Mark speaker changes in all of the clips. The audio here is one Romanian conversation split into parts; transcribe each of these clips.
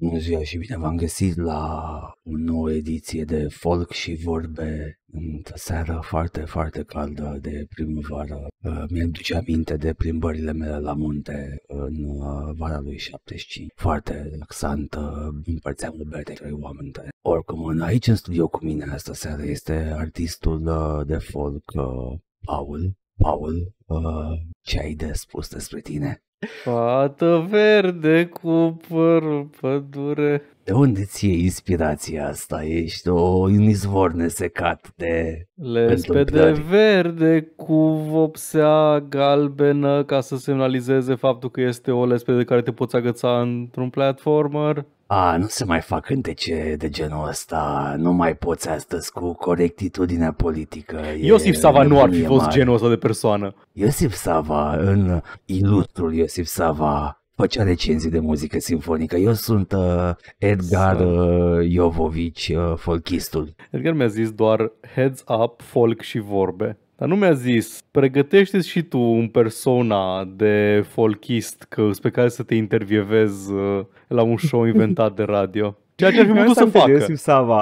Speaker 1: Bună ziua și bine v-am găsit la o nouă ediție de Folk și Vorbe într-o seară foarte, foarte caldă de primăvară. Uh, Mi-am duce aminte de plimbările mele la munte în uh, vara lui 75. Foarte relaxantă, împărțeam o bere trei oameni. Oricum, aici în studio cu mine asta seară este artistul uh, de folk Paul. Paul, Uh, ce ai de spus despre tine?
Speaker 2: Fată verde cu părul pădure.
Speaker 1: De unde ți e inspirația asta? Ești o, un izvor nesecat de Lespede
Speaker 2: verde cu vopsea galbenă ca să semnalizeze faptul că este o lespede care te poți agăța într-un platformer.
Speaker 1: A, nu se mai fac cântece de genul ăsta, nu mai poți astăzi cu corectitudinea politică. Iosif Sava nu ar fi fost mare. genul ăsta de persoană. Iosif Sava, în ilustrul Iosif Sava, făcea recenzii de muzică simfonică. Eu sunt uh, Edgar uh, Iovovici, uh, folchistul. Edgar mi-a zis
Speaker 2: doar heads up, folk și vorbe. Dar nu mi-a zis, pregătește și tu un persona de folkist că, pe care să te intervievezi uh, la un show inventat de radio. Ceea ce ar fi putut să facă.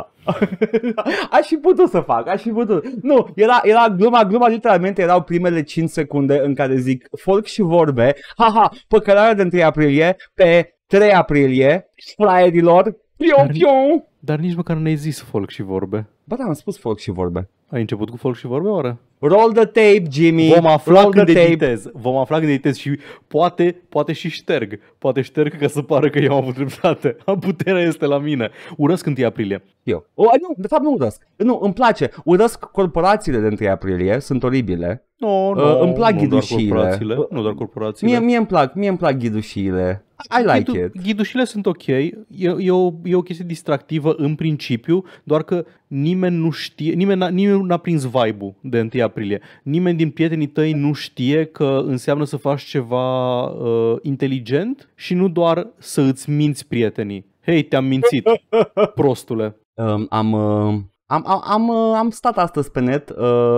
Speaker 3: aș fi putut să fac, aș fi putut. Nu, era, era gluma, gluma literalmente erau primele 5 secunde în care zic folk și vorbe, haha, păcălarea de 1 aprilie, pe 3 aprilie, fraierilor, piu, piu. Dar, dar nici măcar nu ai zis folk și vorbe. Ba da, am spus
Speaker 2: folk și vorbe. Ai început cu folk și vorbe oare? Roll the tape, Jimmy! Vom afla Roll când editez. Vom afla când editez și poate, poate și șterg. Poate șterg ca să pară că eu am avut
Speaker 3: dreptate. Puterea este la mine. Urăsc 1 aprilie. Eu. O, nu, de fapt nu urăsc. Nu, îmi place. Urăsc corporațiile de 1 aprilie. Sunt oribile. No, no, uh, îmi plac nu ghidușiile.
Speaker 2: Doar nu doar corporațiile. Mie, mie îmi
Speaker 3: plac, mie îmi plac ghidușiile. I like Ghidu, it. Ghidușile sunt ok,
Speaker 2: e, e, o, e o chestie distractivă în principiu, doar că nimeni nu știe, nimeni n-a, nimeni n-a prins vibe-ul de 1 aprilie. Nimeni din prietenii tăi nu știe că înseamnă să faci ceva uh, inteligent și nu doar să îți minți
Speaker 3: prietenii. Hei, te-am mințit, prostule. Um, am... Uh am, am, am, uh, am stat astăzi pe net uh,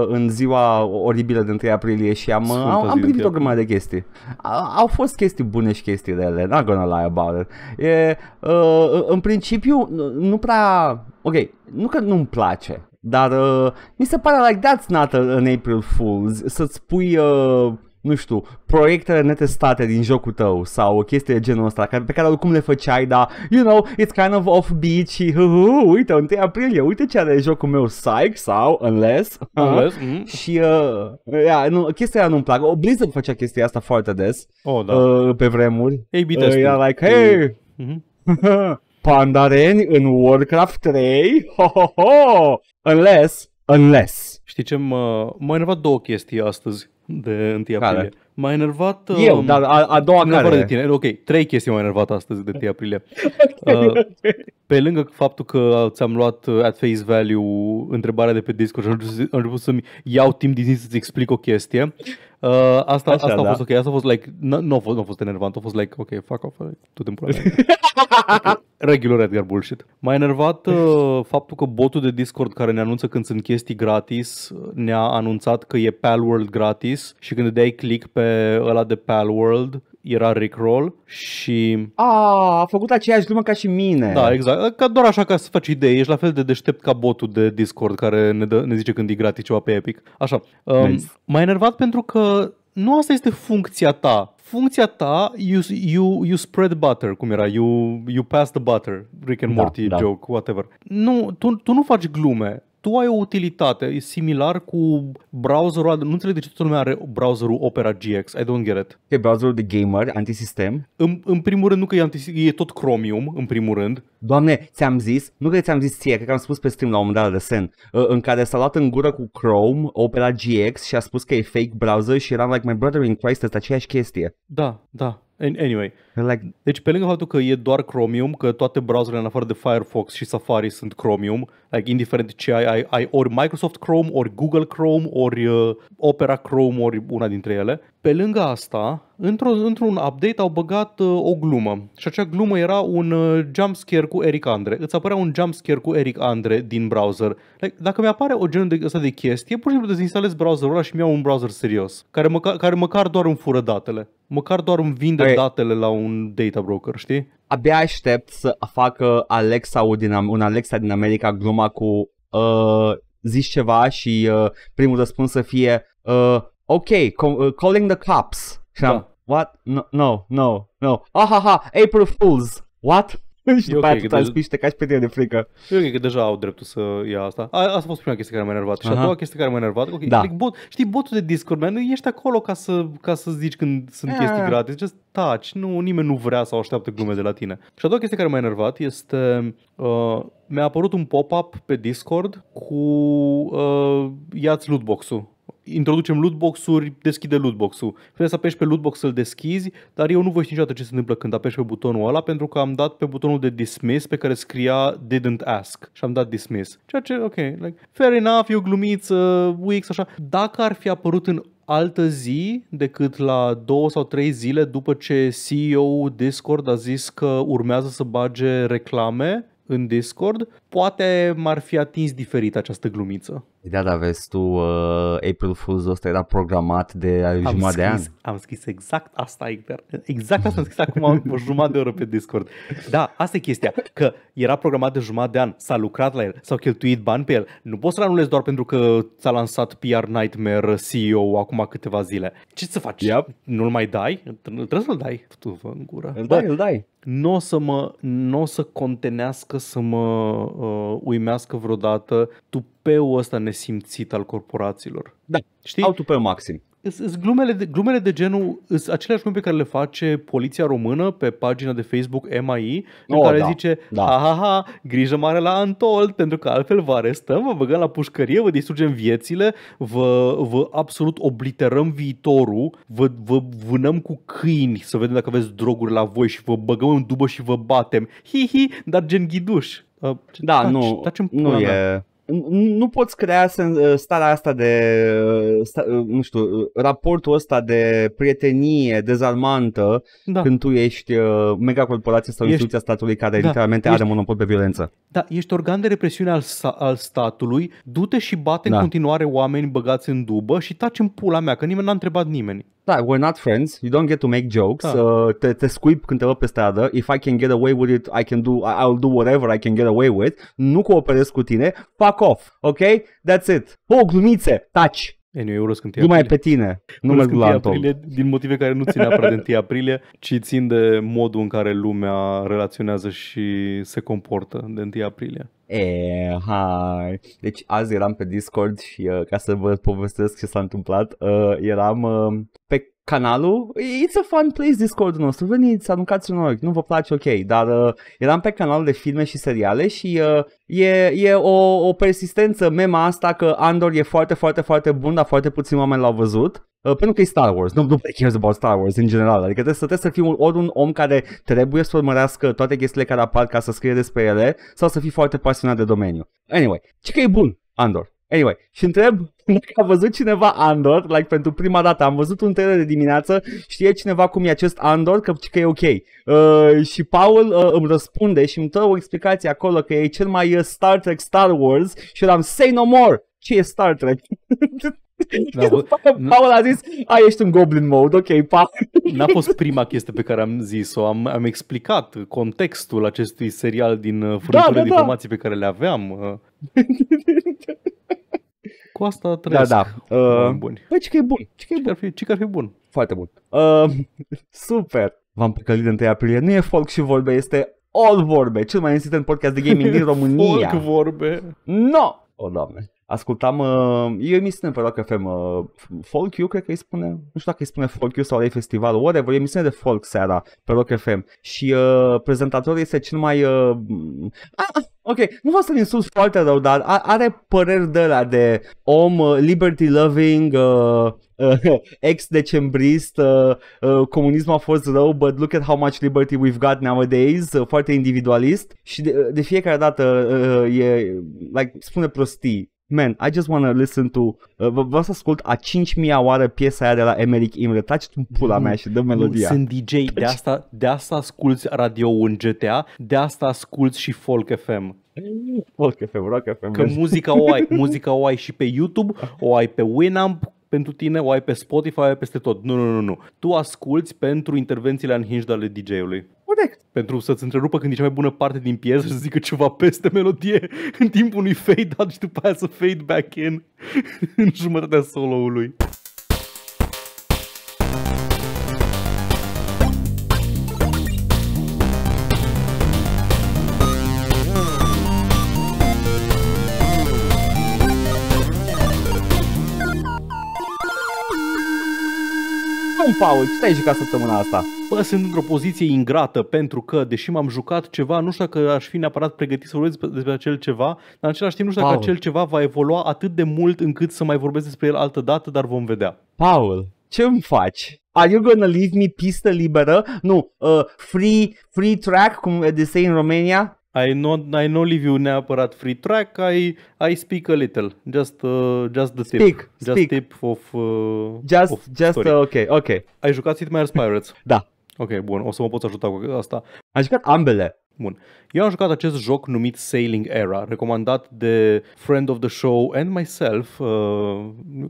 Speaker 3: în ziua oribilă de 1 aprilie și am, uh, am, am privit o grămadă de chestii. A, au fost chestii bune și chestii rele, not gonna lie about it. E, uh, în principiu, nu prea... Ok, nu că nu-mi place, dar uh, mi se pare like that's not an April Fool's să-ți pui uh, nu știu, proiectele netestate din jocul tău sau chestii de genul ăsta pe care oricum le făceai, dar, you know, it's kind of offbeat și uh, uh, uite, 1 aprilie, uite ce are jocul meu, Psych sau Unless. Unless mm. Și uh, yeah, nu, chestia aia nu-mi plac. O Blizzard făcea chestia asta foarte des oh, da. uh, pe vremuri. Ei, bine, uh, era like, hey, mm-hmm. pandareni în Warcraft 3, ho, ho, ho,
Speaker 2: unless, unless. Știi ce mă, m-a enervat două chestii astăzi. de antiapoyo. Claro. M-a enervat... Eu, um, dar a, a doua care? de tine. Ok, trei chestii m-au enervat astăzi de 1 aprilie.
Speaker 1: okay, uh,
Speaker 2: pe lângă faptul că ți-am luat uh, at face value întrebarea de pe Discord și am început să-mi iau timp din zi să-ți explic o chestie, uh, asta, Așa, asta da. a fost ok, asta a fost like, nu a fost, fost enervant, a fost like, ok, fuck off, tot timpul Regular Edgar bullshit. M-a enervat uh, faptul că botul de Discord care ne anunță când sunt chestii gratis ne-a anunțat că e Palworld gratis și când dai click pe pe ăla de World, era Rickroll și...
Speaker 3: A, a făcut aceeași glumă ca și mine. Da,
Speaker 2: exact. Ca doar așa ca să faci idei. Ești la fel de deștept ca botul de Discord care ne, dă, ne zice când e gratis ceva pe Epic. Așa. Um, nice. M-a enervat pentru că nu asta este funcția ta. Funcția ta, you, you, you spread butter, cum era, you, you pass the butter, Rick and da, Morty da. joke, whatever. Nu, tu, tu nu faci glume tu ai o utilitate, e similar cu browserul, nu înțeleg de ce toată lumea are browserul Opera GX,
Speaker 3: I don't get it. E browserul de gamer, antisistem? În, în primul rând nu că e, antisistem, e tot Chromium, în primul rând. Doamne, ți-am zis, nu că ți-am zis ție, cred că am spus pe stream la un moment dat de sen, ă, în care s-a luat în gură cu Chrome, Opera GX și a spus că e fake browser și eram like, my brother in Christ, este aceeași chestie.
Speaker 2: Da, da,
Speaker 3: Anyway. Like... Deci pe lângă faptul că e doar Chromium,
Speaker 2: că toate browserele în afară de Firefox și Safari sunt Chromium, like, indiferent ce ai, ai, ai ori Microsoft Chrome, ori Google Chrome, ori uh, Opera Chrome, ori una dintre ele, pe lângă asta, într-o, într-un update au băgat uh, o glumă și acea glumă era un uh, jumpscare cu Eric Andre. Îți apărea un jumpscare cu Eric Andre din browser. Like, dacă mi-apare o genul de, asta de chestie, pur și simplu dezinstalez browserul ăla și mi au un browser serios, care, măca, care măcar doar îmi fură datele. Măcar doar îmi vinde Aie.
Speaker 3: datele la un data broker, știi? Abia aștept să facă Alexa din, un Alexa din America gluma cu uh, zici ceva și uh, primul răspuns să fie uh, ok, co- uh, calling the cops. Și da. what? No, no, no, no. Ahaha, April Fools. What? și după okay, aia tu deja...
Speaker 2: te caci pe tine de frică. Eu cred că deja au dreptul să ia asta. A, asta a fost prima chestie care m-a enervat. Uh-huh. Și a doua chestie care m-a enervat, okay, da. like bot, știi, botul de Discord, man, ești acolo ca să, ca să zici când sunt yeah. chestii gratis. Just taci, nu, nimeni nu vrea sau așteaptă glume de la tine. Și a doua chestie care m-a enervat este... Uh, mi-a apărut un pop-up pe Discord cu uh, ia-ți lootbox-ul introducem lootbox-uri, deschide lootbox-ul. Trebuie să apeși pe lootbox să-l deschizi, dar eu nu voi ști niciodată ce se întâmplă când apeși pe butonul ăla, pentru că am dat pe butonul de dismiss pe care scria didn't ask și am dat dismiss. Ceea ce, ok, like, fair enough, eu glumiță, Wix, așa. Dacă ar fi apărut în altă zi decât la două sau trei zile după ce CEO-ul Discord a zis că urmează să bage reclame în Discord, poate m-ar fi atins diferit această glumiță.
Speaker 3: Da, da, vezi tu, uh, April Fool's ăsta era programat de am jumătate scris, de an.
Speaker 2: Am scris exact asta, exact asta am scris acum o jumătate de oră pe Discord. Da, asta e chestia, că era programat de jumătate de an, s-a lucrat la el, s-au cheltuit bani pe el. Nu poți să-l anulezi doar pentru că ți-a lansat PR Nightmare CEO acum câteva zile. Ce să faci? Yep. Nu-l mai dai? Trebuie să-l dai. Tu vă în gură. Îl dai, îl dai nu o să mă, nu o să contenească să mă uh, uimească vreodată tu autotupeul ăsta nesimțit al corporațiilor. Da, știi? Autotupeu maxim. Sunt glumele de, glumele de genul, sunt aceleași glume pe care le face poliția română pe pagina de Facebook MAI, în oh, care da, zice, da. ha, ha, ha, grijă mare la Antol, pentru că altfel vă arestăm, vă băgăm la pușcărie, vă distrugem viețile, vă, vă absolut obliterăm viitorul, vă, vă vânăm cu câini să vedem dacă aveți droguri la voi și vă băgăm în dubă și vă batem. Hi, hi, dar gen ghiduș. Uh, da, taci, nu, taci nu e... Mea
Speaker 3: nu poți crea uh, starea asta de, uh, uh, nu știu, raportul ăsta de prietenie dezarmantă da. când tu ești mega corporație sau ești, instituția statului care da, literalmente ești, are monopol pe violență.
Speaker 2: Da, ești organ de represiune al, al statului, du-te și bate da. în continuare oameni băgați în dubă și taci în pula mea, că nimeni n-a întrebat nimeni.
Speaker 3: Da, we're not friends. You don't get to make jokes. Da. Uh, te, te scuip când te văd pe stradă. If I can get away with it, I can do, I'll do whatever I can get away with. Nu cooperez cu tine. Fuck off. Ok? That's it. Oh, glumițe. Taci. Anyway, eu răsc 1 mai aprilie. pe tine, nu mai la Aprilie, din
Speaker 2: motive care nu țin neapărat de 1 aprilie, ci țin de modul în care lumea relaționează
Speaker 3: și se comportă de 1 aprilie. E, hai. Deci azi eram pe Discord și uh, ca să vă povestesc ce s-a întâmplat, uh, eram uh, pe canalul, it's a fun place Discord-ul nostru, veniți, aruncați un ochi, nu vă place, ok, dar uh, eram pe canalul de filme și seriale și uh, e, e o, o persistență mema asta că Andor e foarte, foarte, foarte bun, dar foarte puțini oameni l-au văzut. Uh, pentru că e Star Wars, nu, nu cares about Star Wars în general, adică trebuie să, trebuie să fii un, ori un om care trebuie să urmărească toate chestiile care apar ca să scrie despre ele sau să fii foarte pasionat de domeniu. Anyway, ce că e bun, Andor. Anyway, și întreb dacă a văzut cineva Andor, like pentru prima dată, am văzut un trailer de dimineață, știe cineva cum e acest Andor, că, că e ok. Uh, și Paul uh, îmi răspunde și îmi dă o explicație acolo că e cel mai uh, Star Trek Star Wars și eu am Say No More! Ce e Star Trek? Da, Paul a zis, a, ești în goblin mode, ok, pa. N-a fost
Speaker 2: prima chestie pe care am zis-o, am, am explicat contextul acestui serial din furnitură uh, da, da, de da. informații pe care le aveam. Uh. Cu asta da, trăiesc. Da,
Speaker 3: da. Uh, bun. Păi, ce că e bun. Ce că e bun. Ar fi, ce că ar fi bun. Foarte bun. Uh, super. V-am păcălit de 1 aprilie. Nu e folk și vorbe, este all vorbe. Cel mai insistent podcast de gaming din România. folk vorbe. No! O, doamne. Ascultam, uh, eu emisiune pe Rock FM, uh, Folk U, cred că îi spune, nu știu dacă îi spune Folk U sau la festival, whatever, emisiune de folk seara pe Rock FM și uh, prezentatorul este cel mai... Uh, ah, ok, nu vreau să-l insult foarte rău, dar are păreri de la de om, uh, liberty loving, uh, uh, ex-decembrist, uh, uh, comunism a fost rău, but look at how much liberty we've got nowadays, uh, foarte individualist și de, de fiecare dată uh, uh e, like, spune prostii man, I just want to listen to, uh, vreau să ascult a 5000 oară piesa aia de la Emeric Imre, taci tu pula mea și dă melodia. sunt DJ, de asta,
Speaker 2: de asta asculti radio în GTA, de asta asculti și Folk FM. Folk FM, Rock FM. Că muzica o ai,
Speaker 1: muzica
Speaker 3: o
Speaker 2: ai și pe YouTube, o ai pe Winamp, pentru tine, o ai pe Spotify, o ai peste tot. Nu, nu, nu, nu. Tu asculti pentru intervențiile în ale DJ-ului. Corect. Pentru să-ți întrerupă când e cea mai bună parte din piesă să zică ceva peste melodie în timpul unui fade out și după aia să fade back in în jumătatea solo-ului. nu, Paul, ce ai jucat săptămâna asta? Bă, sunt într-o poziție ingrată pentru că, deși m-am jucat ceva, nu știu dacă aș fi neapărat pregătit să vorbesc despre acel ceva, dar în același timp nu știu Paul. dacă acel ceva va evolua atât
Speaker 3: de mult încât să mai vorbesc despre el altă dată, dar vom vedea. Paul, ce îmi faci? Are you gonna leave me pistă liberă? Nu, uh, free, free track, cum de say în România?
Speaker 2: I not, I know leave you neapărat free track, I, I speak a little, just, uh, just the speak, tip. Just speak. tip of, uh, just, of just, story. Uh, ok, ok. Ai jucat Sid Meier's Pirates? da. Ok, bun, o să mă poți ajuta cu asta. Ai jucat ambele. Bun. Eu am jucat acest joc numit Sailing Era, recomandat de friend of the show and myself, uh,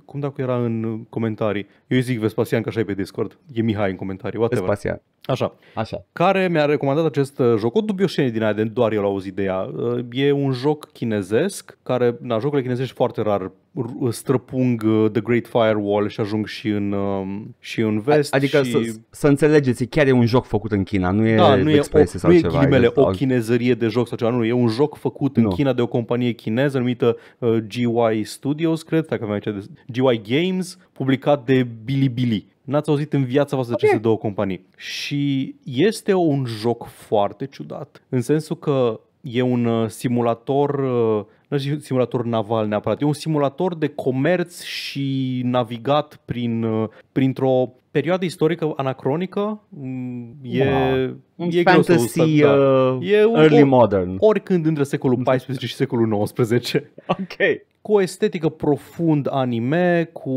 Speaker 2: cum dacă era în comentarii. Eu îi zic Vespasian că așa e pe Discord, e Mihai în comentarii, whatever. Vespasian. Așa. Așa. Care mi-a recomandat acest uh, joc, o dubioșenie din aia, de doar eu l auzit de ea. Uh, e un joc chinezesc, care, na, jocurile chinezești foarte rar uh, străpung The Great Firewall și ajung și în, um, și în vest. Adică și... Să,
Speaker 3: să înțelegeți, chiar e un joc făcut în China, nu e da, nu e, o, nu e ceva, ghilimele, Exact. o
Speaker 2: chinezărie de joc sau ceva. Nu, e un joc făcut nu. în China de o companie chineză numită uh, GY Studios, cred, dacă mai de... GY Games, publicat de Bilibili. N-ați auzit în viața voastră aceste două companii. Și este un joc foarte ciudat, în sensul că e un uh, simulator, uh, nu știu, simulator naval neapărat, e un simulator de comerț și navigat prin, uh, printr-o perioadă istorică anacronică,
Speaker 3: mm, e, wow. e fantasy da. uh,
Speaker 2: da. e un, early or, modern. Oricând între secolul 14 și secolul 19. Ok. Cu o estetică profund anime, cu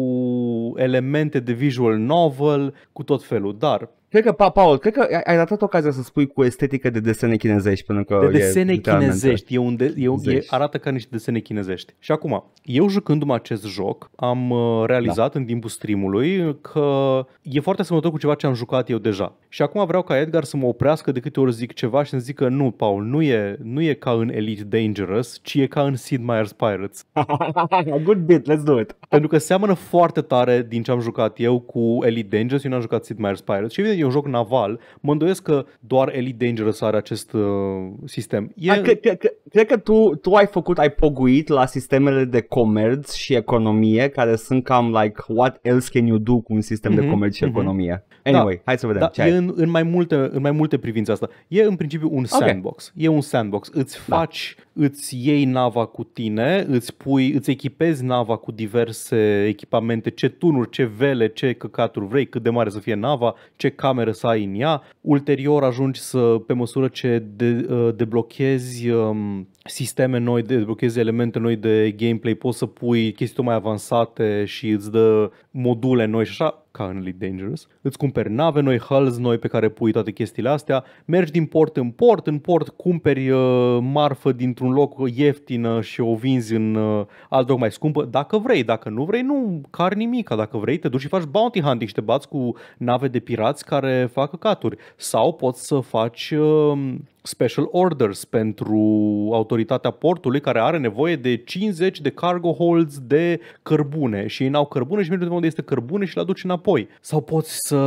Speaker 2: elemente de visual novel, cu tot felul, dar
Speaker 3: Cred că, Paul, cred că ai ratat ocazia să spui cu estetică de desene chinezești, pentru că De desene e, chinezești,
Speaker 2: e un de, e, un, e, arată ca niște desene chinezești. Și acum, eu jucându-mă acest joc, am uh, realizat da. în timpul streamului că e foarte asemănător cu ceva ce am jucat eu deja. Și acum vreau ca Edgar să mă oprească de câte ori zic ceva și să zic că nu, Paul, nu e, nu e ca în Elite Dangerous, ci e ca în Sid Meier's Pirates. Good bit, let's do it! Pentru că seamănă foarte tare din ce am jucat eu cu Elite Dangerous, eu n-am jucat Sid Meier's Pirates și e un joc naval, mă îndoiesc că doar Elite Dangerous are acest uh, sistem.
Speaker 3: E... A, că, că, că, cred că tu, tu ai făcut, ai poguit la sistemele de comerț și economie care sunt cam like what else can you do cu un sistem mm-hmm, de mhm, comerț și mm-hmm. economie. Da. Anyway, da, hai să vedem da, ce e ai. În, în, mai multe, în mai multe privințe asta. E în principiu un okay. sandbox.
Speaker 2: E un sandbox. Îți da. faci, da. îți iei nava cu tine, îți pui, îți echipezi nava cu diverse echipamente, ce tunuri, ce vele, ce căcaturi vrei, cât de mare să fie nava, ce cameră să ai în ea. Ulterior ajungi să, pe măsură ce de, uh, deblochezi um, sisteme noi, deblochezi elemente noi de gameplay, poți să pui chestii mai avansate și îți dă module noi și așa Currently Dangerous, îți cumperi nave noi, hulls noi pe care pui toate chestiile astea, mergi din port în port, în port cumperi uh, marfă dintr-un loc ieftină și o vinzi în uh, alt loc mai scumpă, dacă vrei, dacă nu vrei, nu car nimica, dacă vrei te duci și faci bounty hunting și te bați cu nave de pirați care fac căcaturi sau poți să faci uh, special orders pentru autoritatea portului care are nevoie de 50 de cargo holds de cărbune și ei n-au cărbune și merg unde este cărbune și le aduci înapoi. Sau poți să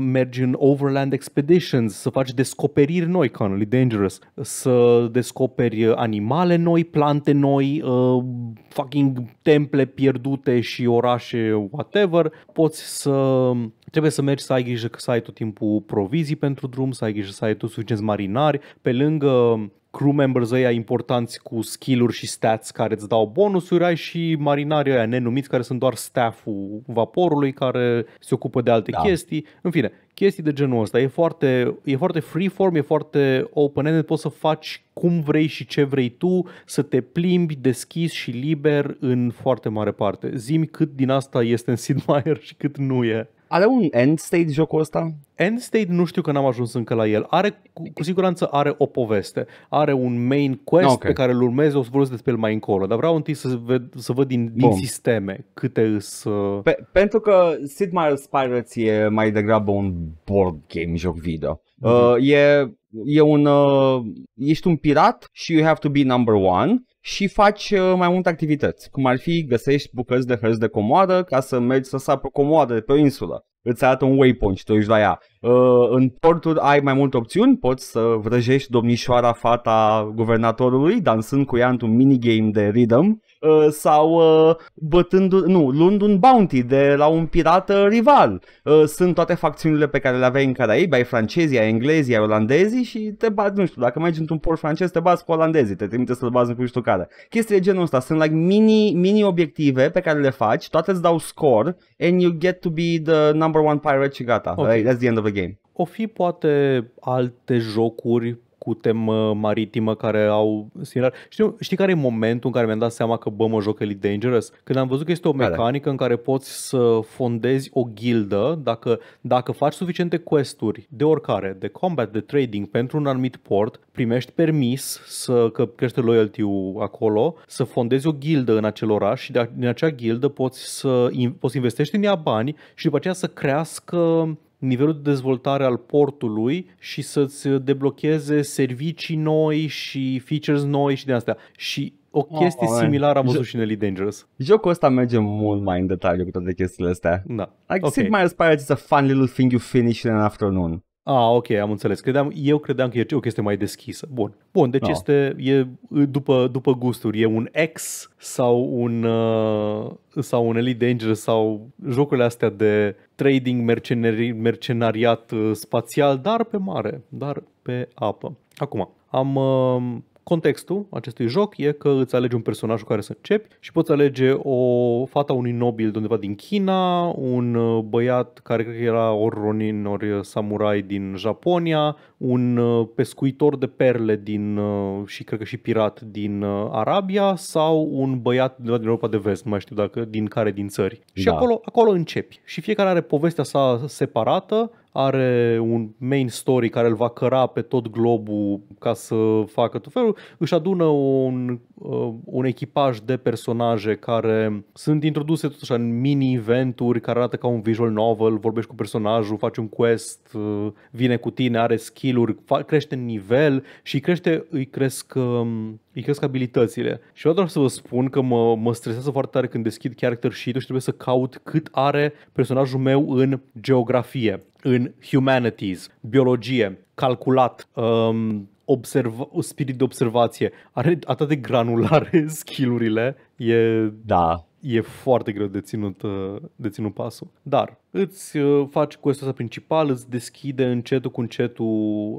Speaker 2: mergi în overland expeditions, să faci descoperiri noi, Connelly Dangerous, să descoperi animale noi, plante noi, uh, fucking temple pierdute și orașe, whatever. Poți să... Trebuie să mergi să ai grijă că să ai tot timpul provizii pentru drum, să ai grijă să ai tu suficienți marinari, pe lângă crew members ăia importanți cu skill-uri și stats care îți dau bonusuri, ai și marinarii ăia nenumiți care sunt doar stafful vaporului care se ocupă de alte da. chestii. În fine, chestii de genul ăsta. E foarte, e foarte freeform, e foarte open-ended, poți să faci cum vrei și ce vrei tu, să te plimbi deschis și liber în foarte mare parte. Zimi cât din asta este în Sid Meier și cât nu e.
Speaker 3: Are un end state jocul ăsta?
Speaker 2: End state nu știu că n-am ajuns încă la el. Are, cu, cu siguranță are o poveste. Are un main quest okay. pe care îl urmez, o să vorbesc despre el mai încolo. Dar vreau întâi să văd să văd din, din
Speaker 3: sisteme câte să... Uh, pe, pentru că Sid Meier's Pirates e mai degrabă un board game joc video. Mm-hmm. Uh, e, e un... Uh, ești un pirat și you have to be number one și faci uh, mai multe activități, cum ar fi găsești bucăți de hărți de comoară ca să mergi să sapi o comoară de pe o insulă. Îți arată un waypoint și te uiți la ea. Uh, în porturi ai mai multe opțiuni, poți să vrăjești domnișoara fata guvernatorului dansând cu ea într-un minigame de rhythm Uh, sau uh, bătând, nu, luând un bounty de la un pirat uh, rival. sunt toate facțiunile pe care le aveai în Caraibe, ai francezii, ai englezii, ai olandezii și te bat, nu știu, dacă mergi într-un port francez, te bați cu olandezii, te trimite să-l bați nu știu care. Chestia de genul ăsta, sunt like mini, mini obiective pe care le faci, toate îți dau score and you get to be the number one pirate și gata. Okay. That's
Speaker 2: the end of the game. O fi poate alte jocuri cu temă maritimă care au similar. Știu, știi care e momentul în care mi-am dat seama că bă mă joc Elite Dangerous? Când am văzut că este o mecanică care? în care poți să fondezi o gildă dacă, dacă faci suficiente questuri de oricare, de combat, de trading pentru un anumit port, primești permis să că crește loyalty-ul acolo, să fondezi o gildă în acel oraș și de, din acea gildă poți să poți investești în ea bani și după aceea să crească nivelul de dezvoltare al portului și să-ți deblocheze servicii noi și features noi și de astea. Și o oh, chestie oh, similară am văzut și
Speaker 3: în Elite Dangerous. Jocul ăsta merge mult mai în detaliu cu toate chestiile astea. Da. Like, okay. Sid Meier's Pirates is a fun little thing you finish in an afternoon.
Speaker 2: Ah, ok, am înțeles. Credeam, eu credeam că e o chestie mai deschisă. Bun. Bun, deci no. Da. este e, după, după gusturi. E un X sau un, uh, sau un Elite Danger sau jocurile astea de trading, mercenari, mercenariat uh, spațial, dar pe mare, dar pe apă. Acum, am, uh, Contextul acestui joc e că îți alegi un personaj cu care să începi și poți alege o fata unui nobil de undeva din China, un uh, băiat care cred că era ori ronin, uh, ori samurai din Japonia, un uh, pescuitor de perle din și cred că și pirat din Arabia sau un băiat din Europa de Vest, nu mai știu dacă din care din țări. Da. Și acolo, acolo începi și fiecare are povestea sa separată, are un main story care îl va căra pe tot globul ca să facă tot felul, își adună un, uh, un echipaj de personaje care sunt introduse tot așa în mini-eventuri care arată ca un visual novel, vorbești cu personajul, faci un quest, uh, vine cu tine, are skill-uri, crește în nivel și crește, îi cresc um, îi cresc abilitățile. Și eu doar să vă spun că mă, mă stresează foarte tare când deschid character sheet și trebuie să caut cât are personajul meu în geografie, în humanities, biologie, calculat, um, observa- spirit de observație. Are atât de granulare skillurile. E... Da, e foarte greu de ținut, uh, de ținut pasul. Dar îți uh, faci quest asta principal, îți deschide încetul cu încetul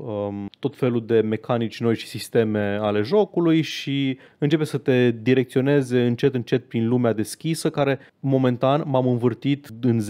Speaker 2: um, tot felul de mecanici noi și sisteme ale jocului și începe să te direcționeze încet încet prin lumea deschisă care momentan m-am învârtit în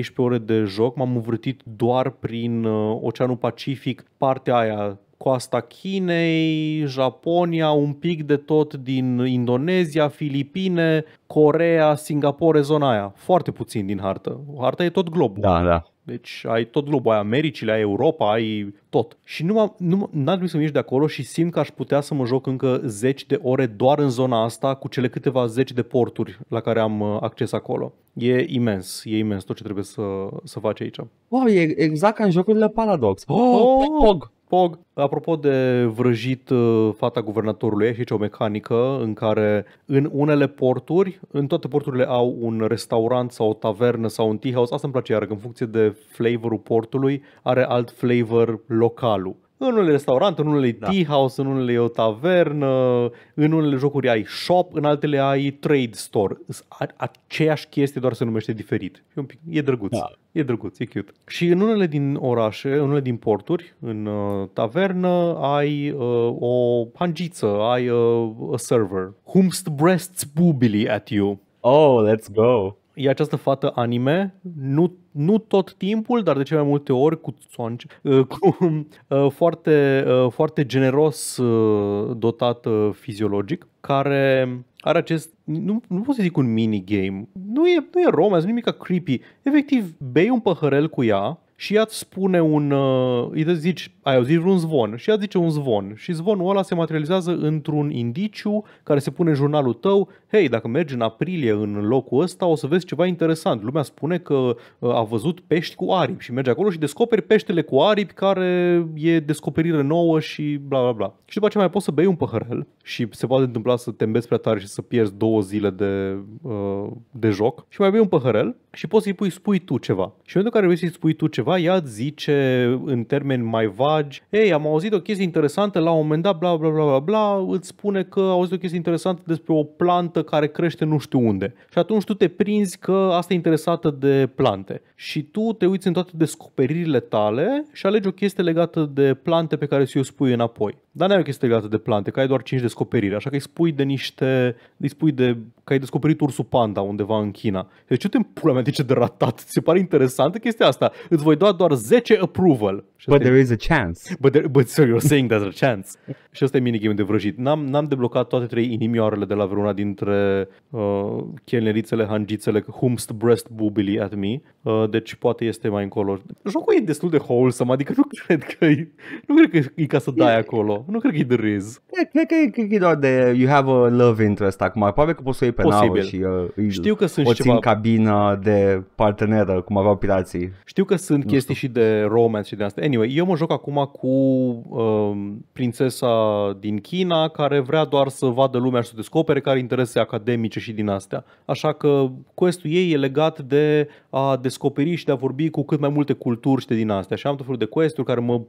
Speaker 2: 10-13 ore de joc, m-am învârtit doar prin uh, Oceanul Pacific, partea aia coasta Chinei, Japonia, un pic de tot din Indonezia, Filipine, Corea, Singapore, zona aia. Foarte puțin din hartă. Harta e tot globul. Da, da. Deci ai tot globul, ai Americile, ai Europa, ai tot. Și nu, am, nu n am trebui să ieși de acolo și simt că aș putea să mă joc încă 10 de ore doar în zona asta cu cele câteva 10 de porturi la care am uh, acces acolo. E imens, e imens tot ce trebuie să, să faci aici. Wow, e exact ca în jocurile Paradox.
Speaker 1: Oh, oh! Pog!
Speaker 2: Pog. Apropo de vrăjit uh, fata guvernatorului, e o mecanică în care în unele porturi, în toate porturile au un restaurant sau o tavernă sau un tea house, asta îmi place iar, că în funcție de flavorul portului are alt flavor localul. În unele restaurante, în unele da. tea house, în unele e o tavernă, în unele jocuri ai shop, în altele ai trade store. Aceeași chestie, doar se numește diferit. E, un pic, e drăguț. Da. E drăguț, e cute. Și în unele din orașe, în unele din porturi, în uh, tavernă, ai uh, o pangiță, ai uh, a server. Humst breasts boobily at you. Oh, let's go. E această fată anime, nu nu tot timpul, dar de cele mai multe ori cu, țonci, uh, cu uh, foarte, uh, foarte generos dotat fiziologic, care are acest, nu, nu pot să zic un minigame, nu e, nu e romance, nu e nimic creepy. Efectiv, bei un păhărel cu ea, și ea îți spune un, uh, îi zici, ai auzit vreun zvon și ea zice un zvon și zvonul ăla se materializează într-un indiciu care se pune în jurnalul tău, hei, dacă mergi în aprilie în locul ăsta o să vezi ceva interesant, lumea spune că uh, a văzut pești cu aripi și mergi acolo și descoperi peștele cu aripi care e descoperire nouă și bla bla bla. Și după ce mai poți să bei un păhărel și se poate întâmpla să te îmbeți prea tare și să pierzi două zile de, uh, de joc și mai bei un păhărel și poți să-i pui, spui tu ceva. Și în momentul în care vrei să-i spui tu ceva, ceva, ea zice în termeni mai vagi, ei, am auzit o chestie interesantă la un moment dat, bla bla bla bla bla, îți spune că auzi o chestie interesantă despre o plantă care crește nu știu unde. Și atunci tu te prinzi că asta e interesată de plante. Și tu te uiți în toate descoperirile tale și alegi o chestie legată de plante pe care ți-o spui înapoi. Dar nu ai o chestie legată de plante, că ai doar 5 descoperiri, așa că îi spui de niște, îi spui de, că ai descoperit ursul panda undeva în China. Deci ce te pula mea, de ce de ratat? Ți se pare interesantă chestia asta? Îți voi dat doar 10 approval. Și but there e... is a chance. But, there, but so you're saying there's a chance. și asta e minigame de vrăjit. N-am, n-am deblocat toate trei inimioarele de la vreuna dintre uh, chelnerițele, hangițele, humst breast bubili at me. Uh, deci poate este mai încolo. Jocul
Speaker 3: e destul de wholesome, adică nu cred că e, nu cred că e ca să dai e, acolo. Nu cred că e de riz. E, cred că e, doar de you have a love interest acum. Probabil că poți să iei pe Posibil. navă și uh, Știu că sunt o țin ceva... cabină de parteneră, cum aveau pirații. Știu că sunt chestii și
Speaker 2: de romance și de asta. Anyway, eu mă joc acum cu uh, prințesa din China care vrea doar să vadă lumea și să descopere care interese academice și din astea. Așa că questul ei e legat de a descoperi și de a vorbi cu cât mai multe culturi și de din astea. Și am tot felul de questuri care mă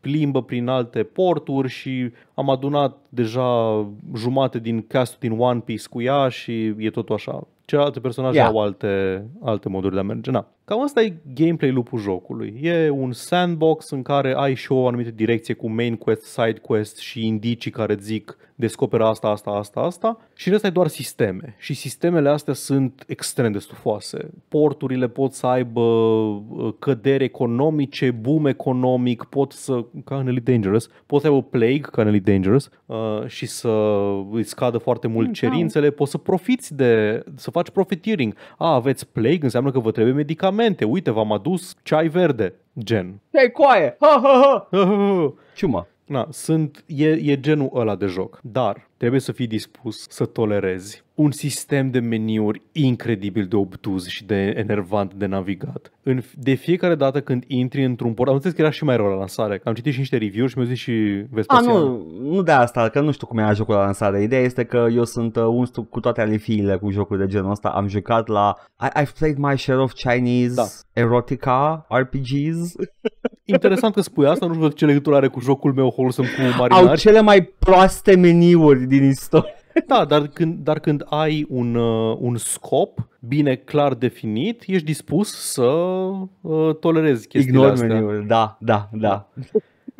Speaker 2: plimbă prin alte porturi și am adunat deja jumate din castul din One Piece cu ea și e totul așa. Celelalte personaje yeah. au alte, alte moduri de a merge. Na. Cam asta e gameplay loop-ul jocului. E un sandbox în care ai și o anumită direcție cu main quest, side quest și indicii care zic descoperă asta, asta, asta, asta și ăsta e doar sisteme. Și sistemele astea sunt extrem de stufoase. Porturile pot să aibă uh, căderi economice, boom economic, pot să, ca în Elite Dangerous, pot să aibă plague, ca în Elite Dangerous, uh, și să îți scadă foarte mult mm, da. cerințele, poți să profiți de, să faci profiteering. A, aveți plague, înseamnă că vă trebuie medicamente medicamente, uite, v-am adus ceai verde, gen. Ei, coaie! Ha, ha, ha! ha, ha, ha. Ciuma. Na, sunt, e, e genul ăla de joc, dar trebuie să fii dispus să tolerezi un sistem de meniuri incredibil de obtuz și de enervant de navigat. În, de fiecare dată când intri
Speaker 3: într-un port, am înțeles că era și mai rău la lansare, am citit și niște review-uri și mi-au zis și Vespasian. A, nu, nu de asta, că nu știu cum era jocul la lansare. Ideea este că eu sunt uh, uns cu toate alifiile cu jocuri de genul ăsta. Am jucat la... I, I've played my share of Chinese da. erotica RPGs.
Speaker 2: Interesant că spui asta, nu știu ce legătură are cu jocul meu Wholesome cu
Speaker 3: marinari. Au cele
Speaker 2: mai proaste meniuri din istorie. Da, dar când, dar când ai un, uh, un scop bine clar definit, ești dispus să uh, tolerezi chestiile Ignor astea. Meniul. Da, da, da.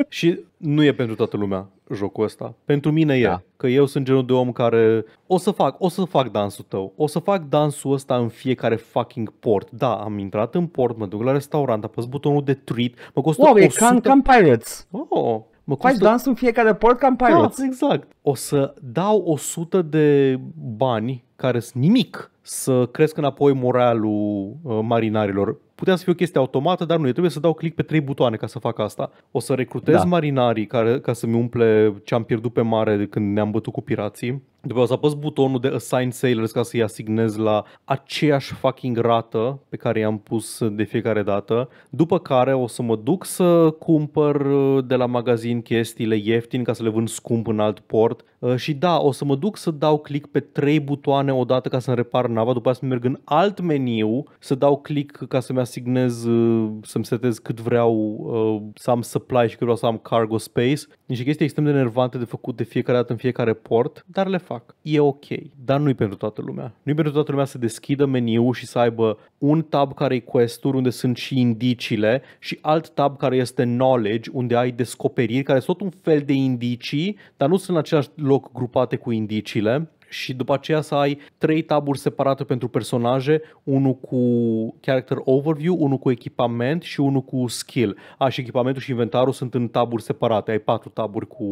Speaker 2: Și nu e pentru toată lumea jocul ăsta. Pentru mine e. Da. Că eu sunt genul de om care o să fac, o să fac dansul tău. O să fac dansul ăsta în fiecare fucking port. Da, am intrat în port, mă duc la restaurant, apăs butonul de treat, mă costă wow, 100... e cam, cam
Speaker 3: Pirates.
Speaker 2: Oh, Mă
Speaker 3: Faci costă... dans în fiecare port ca în da, Pirates. Da,
Speaker 2: exact. O să dau 100 de bani, care sunt nimic, să cresc înapoi moralul uh, marinarilor. Putea să fie o chestie automată, dar nu, eu trebuie să dau click pe trei butoane ca să fac asta. O să recrutez da. marinarii care, ca să-mi umple ce am pierdut pe mare când ne-am bătut cu pirații. După o să apăs butonul de assign sailors ca să-i asignez la aceeași fucking rată pe care i-am pus de fiecare dată, după care o să mă duc să cumpăr uh, de la magazin chestiile ieftin ca să le vând scump în alt port uh, și da, o să mă duc să dau click pe trei butoane odată ca să-mi repar nava, după aceea să merg în alt meniu, să dau click ca să-mi asignez, uh, să-mi setez cât vreau să am supply și cât vreau să am cargo space. Niște chestii extrem de nervante de făcut de fiecare dată în fiecare port, dar le fac fac. E ok, dar nu-i pentru toată lumea. Nu-i pentru toată lumea să deschidă meniul și să aibă un tab care e quest unde sunt și indiciile și alt tab care este knowledge unde ai descoperiri care sunt tot un fel de indicii, dar nu sunt în același loc grupate cu indiciile și după aceea să ai trei taburi separate pentru personaje, unul cu character overview, unul cu echipament și unul cu skill. A, și echipamentul și inventarul sunt în taburi separate, ai patru taburi cu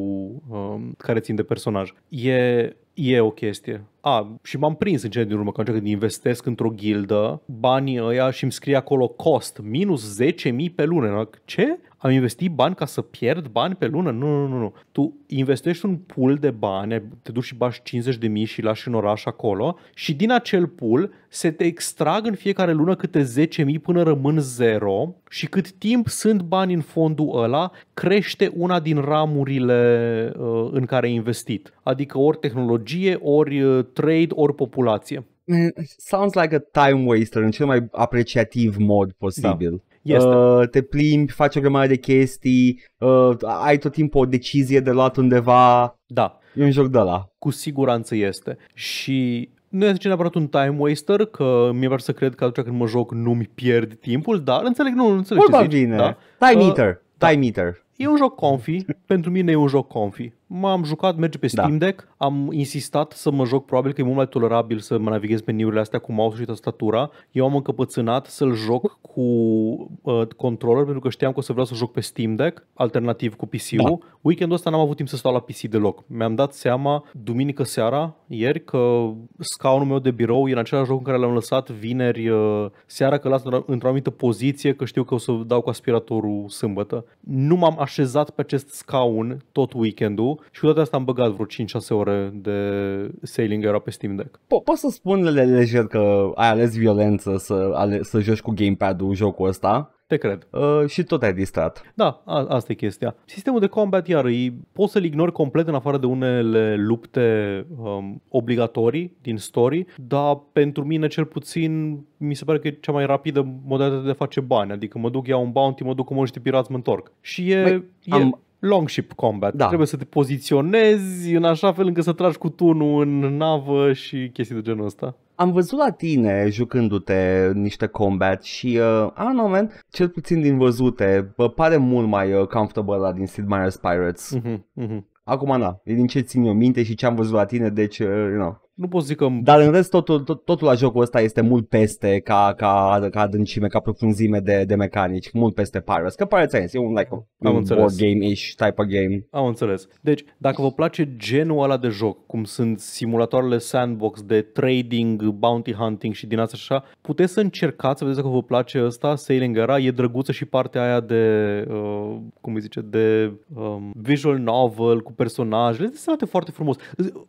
Speaker 2: um, care țin de personaj. E e o chestie. A, și m-am prins în cele din urmă că am când investesc într-o gildă, banii ăia și îmi scrie acolo cost minus 10.000 pe lună. Ce? am investit bani ca să pierd bani pe lună? Nu, nu, nu, nu. Tu investești un pool de bani, te duci și bași 50 de mii și lași în oraș acolo și din acel pool se te extrag în fiecare lună câte 10 mii până rămân zero și cât timp sunt bani în fondul ăla, crește una din ramurile uh, în care ai investit. Adică ori tehnologie, ori uh, trade, ori populație.
Speaker 3: Mm, sounds like a time waster în cel mai apreciativ mod posibil. Da este. Uh, te plimbi, faci o grămadă de chestii, uh, ai tot timpul o decizie de luat undeva. Da. E un joc de la. Cu siguranță este. Și
Speaker 2: nu este neapărat un time waster, că mi-e să cred că atunci când mă joc nu-mi pierd timpul, dar înțeleg, nu, nu înțeleg Vorba ce zici. Bine. Da. Time uh, Eater. Da. Time da. Eater. E un joc comfy, pentru mine e un joc comfy m-am jucat, merge pe da. Steam Deck, da. am insistat să mă joc, probabil că e mult mai tolerabil să mă navighez pe niurile astea cu mouse și tastatura. Eu am încăpățânat să-l joc cu uh, controller pentru că știam că o să vreau să joc pe Steam Deck, alternativ cu PC-ul. Da. Weekendul ăsta n-am avut timp să stau la PC deloc. Mi-am dat seama duminică seara, ieri, că scaunul meu de birou e în același loc în care l-am lăsat vineri uh, seara, că l-am într-o anumită poziție, că știu că o să dau cu aspiratorul sâmbătă. Nu m-am așezat pe acest scaun tot weekendul și cu toate astea am băgat vreo 5-6 ore de sailing era pe Steam Deck.
Speaker 3: Po- poți să spun le lejer că ai ales violență să, ale- să joci cu gamepad-ul jocul ăsta? Te cred. Uh, și tot ai distrat. Da, a- asta e chestia. Sistemul de combat, iar, poți să-l ignori complet în afară de
Speaker 2: unele lupte um, obligatorii din story, dar pentru mine cel puțin mi se pare că e cea mai rapidă modalitate de a face bani. Adică mă duc, iau un bounty, mă duc cu moști pirați, mă întorc. Și e... Băi, e... Am, longship combat. Da. Trebuie să te poziționezi în așa fel încât să tragi cu tunul în navă și chestii de genul ăsta.
Speaker 3: Am văzut la tine jucându-te niște combat și uh, un moment, cel puțin din văzute, bă, pare mult mai uh, comfortable la din Sid Meier's Pirates. Uh-huh, uh-huh. Acum, na, e din ce țin eu minte și ce am văzut la tine, deci, uh, you know, nu pot zic că... Dar în rest totul, tot, totul la jocul ăsta este mult peste ca, ca, ca adâncime, ca profunzime de, de mecanici, mult peste Pirates. Că Pirates Sense, e un, like, un Am înțeles. board game-ish type of game. Am înțeles. Deci, dacă vă place
Speaker 2: genul ăla de joc, cum sunt simulatoarele sandbox de trading, bounty hunting și din asta așa, puteți să încercați să vedeți dacă vă place ăsta, Sailing Era, e drăguță și partea aia de, uh, cum îi zice, de um, visual novel cu personajele, arată foarte frumos.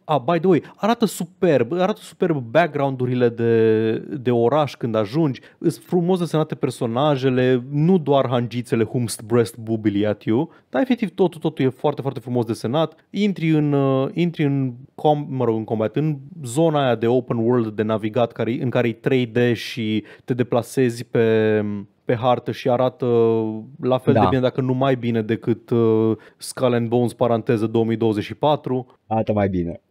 Speaker 2: Ah, by the way, arată super superb, arată superb background-urile de, de oraș când ajungi, sunt frumos desenate personajele, nu doar hangițele Humst Breast Bubili at you, dar efectiv totul, totul e foarte, foarte frumos desenat. Intri în, uh, intri în, com, mă rog, în combat, în zona aia de open world de navigat care, în care e 3D și te deplasezi pe pe hartă și arată la fel da. de bine, dacă nu mai bine decât uh, Skull and Bones paranteză 2024.
Speaker 3: Arată mai bine.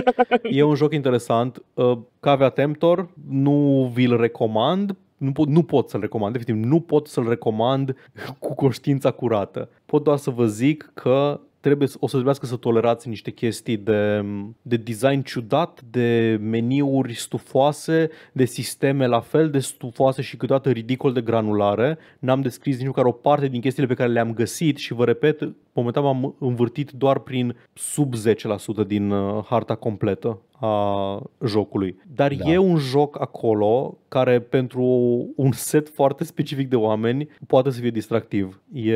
Speaker 2: e un joc interesant. Uh, Cavea Temptor, nu vi-l recomand, nu pot, nu pot să-l recomand, efectiv, nu pot să-l recomand cu conștiința curată. Pot doar să vă zic că trebuie să, o să trebuiască să tolerați niște chestii de, de design ciudat, de meniuri stufoase, de sisteme la fel de stufoase și câteodată ridicol de granulare. N-am descris nici care o parte din chestiile pe care le-am găsit și vă repet, momentan am învârtit doar prin sub 10% din uh, harta completă a jocului. Dar da. e un joc acolo care pentru un set foarte specific de oameni poate să fie distractiv. E,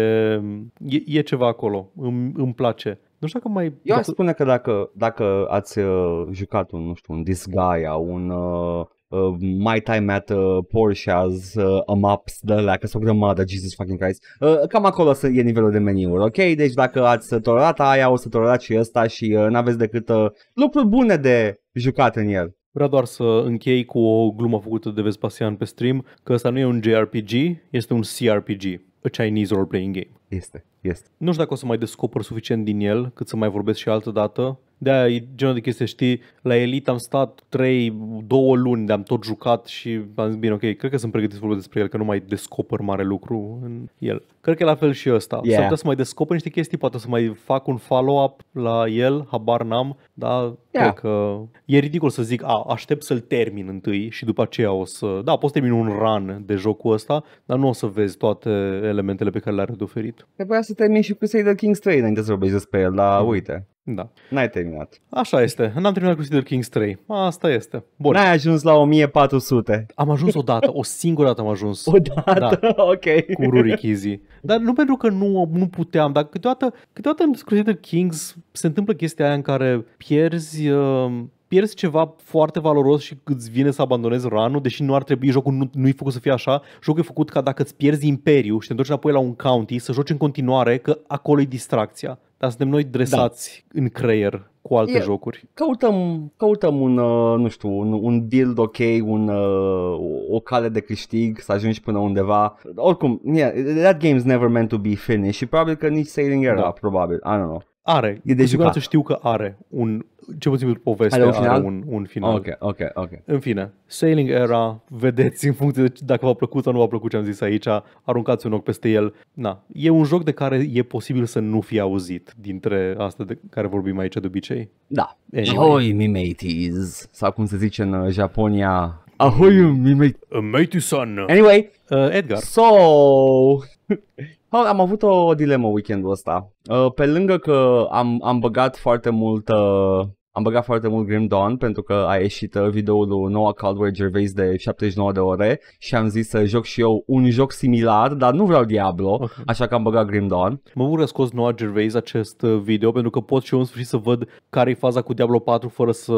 Speaker 2: e, e ceva acolo, îmi, îmi place. Nu știu dacă mai... Eu aș spune
Speaker 3: că dacă, dacă ați uh, jucat un, nu știu, un Disgaea, un... Uh uh, My Time at uh, Porsche's uh, Maps de la că sunt grămadă, Jesus fucking Christ. Uh, cam acolo să e nivelul de meniuri, ok? Deci dacă ați tolerat aia, o să tolerați și ăsta și uh, n-aveți decât uh, lucruri bune de jucat în el. Vreau doar să închei cu o glumă
Speaker 2: făcută de Vespasian pe stream, că ăsta nu e un JRPG, este un CRPG, a Chinese role-playing game. Este, este. Nu știu dacă o să mai descoper suficient din el cât să mai vorbesc și altă dată. de e genul de chestie, știi, la Elite am stat 3, 2 luni de am tot jucat și am zis, bine, ok, cred că sunt pregătit să vorbesc despre el, că nu mai descoper mare lucru în el. Cred că e la fel și ăsta. Yeah. S-ar putea să mai descoper niște chestii, poate să mai fac un follow-up la el, habar n-am, dar yeah. cred că e ridicol să zic, a, aștept să-l termin întâi și după aceea o să... Da, poți termin un run de jocul ăsta, dar nu o să vezi toate elementele pe care le-are de
Speaker 3: oferit te Trebuia păi să termin și Crusader Kings 3 înainte să vorbești despre el, dar mm. uite. Da. N-ai terminat. Așa este. N-am terminat cu Crusader Kings 3.
Speaker 2: Asta este.
Speaker 3: Bun. N-ai ajuns la 1400.
Speaker 2: Am ajuns o dată. O singură dată am ajuns. O dată? Da. ok. Cu Rurikizi. Dar nu pentru că nu, nu puteam, dar câteodată, câteodată în Crusader Kings se întâmplă chestia aia în care pierzi uh, pierzi ceva foarte valoros și îți vine să abandonezi ranul, deși nu ar trebui, jocul nu, nu-i făcut să fie așa, jocul e făcut ca dacă îți pierzi imperiu și te întorci înapoi la un county, să joci în continuare, că acolo e distracția. Dar suntem noi dresați da. în creier cu alte e, jocuri.
Speaker 3: Căutăm, căutăm un, uh, nu știu, un, un build ok, un, uh, o cale de câștig, să ajungi până undeva. Oricum, yeah, that game's never meant to be finished și probabil că nici Sailing era, da. probabil, I don't know. Are. E de jucat. Să
Speaker 2: știu că are un, ce puțin pentru poveste, are un final. Are un, un final. Ok, ok, ok. În fine, Sailing Era, vedeți în funcție de dacă v-a plăcut sau nu v-a plăcut ce am zis aici, aruncați un ochi peste el. Na, e un joc de care e posibil să nu fie auzit dintre astea de care vorbim aici de obicei.
Speaker 3: Da. Anyway. mi mateys, sau cum se zice în Japonia, Ahoy, mi mate.
Speaker 2: Matey son.
Speaker 3: Anyway, uh, Edgar. So, Am avut o dilemă weekendul ăsta. Uh, pe lângă că am, am băgat foarte mult uh, am băgat foarte mult Grim Dawn pentru că a ieșit uh, videoul lui Noah Caldwell Gervais de 79 de ore și am zis să joc și eu un joc similar, dar nu vreau Diablo, okay. așa că am băgat Grim Dawn. Mă bucur că scos Noah Gervais acest video pentru că pot și eu în sfârșit să văd care e faza cu Diablo 4 fără să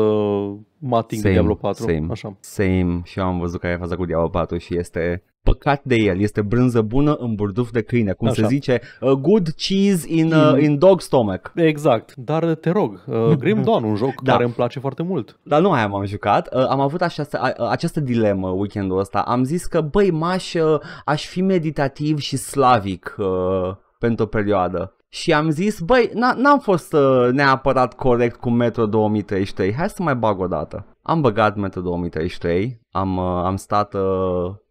Speaker 3: mă ating same, Diablo 4. Same, așa. same. Și eu am văzut care e faza cu Diablo 4 și este păcat de el. Este brânză bună în burduf de câine, cum Așa. se zice, a good cheese in, a, uh, in dog stomach. Exact, dar te rog, uh, Grim Dawn, un joc da. care îmi place foarte mult. Dar nu aia m-am jucat, uh, am avut această, uh, această dilemă weekendul ăsta. Am zis că, băi, m-aș, uh, aș fi meditativ și slavic uh, pentru o perioadă și am zis, băi, n-am fost uh, neapărat corect cu Metro 2033, hai să mai bag o dată. Am băgat Metro 2033, am, uh, am stat uh,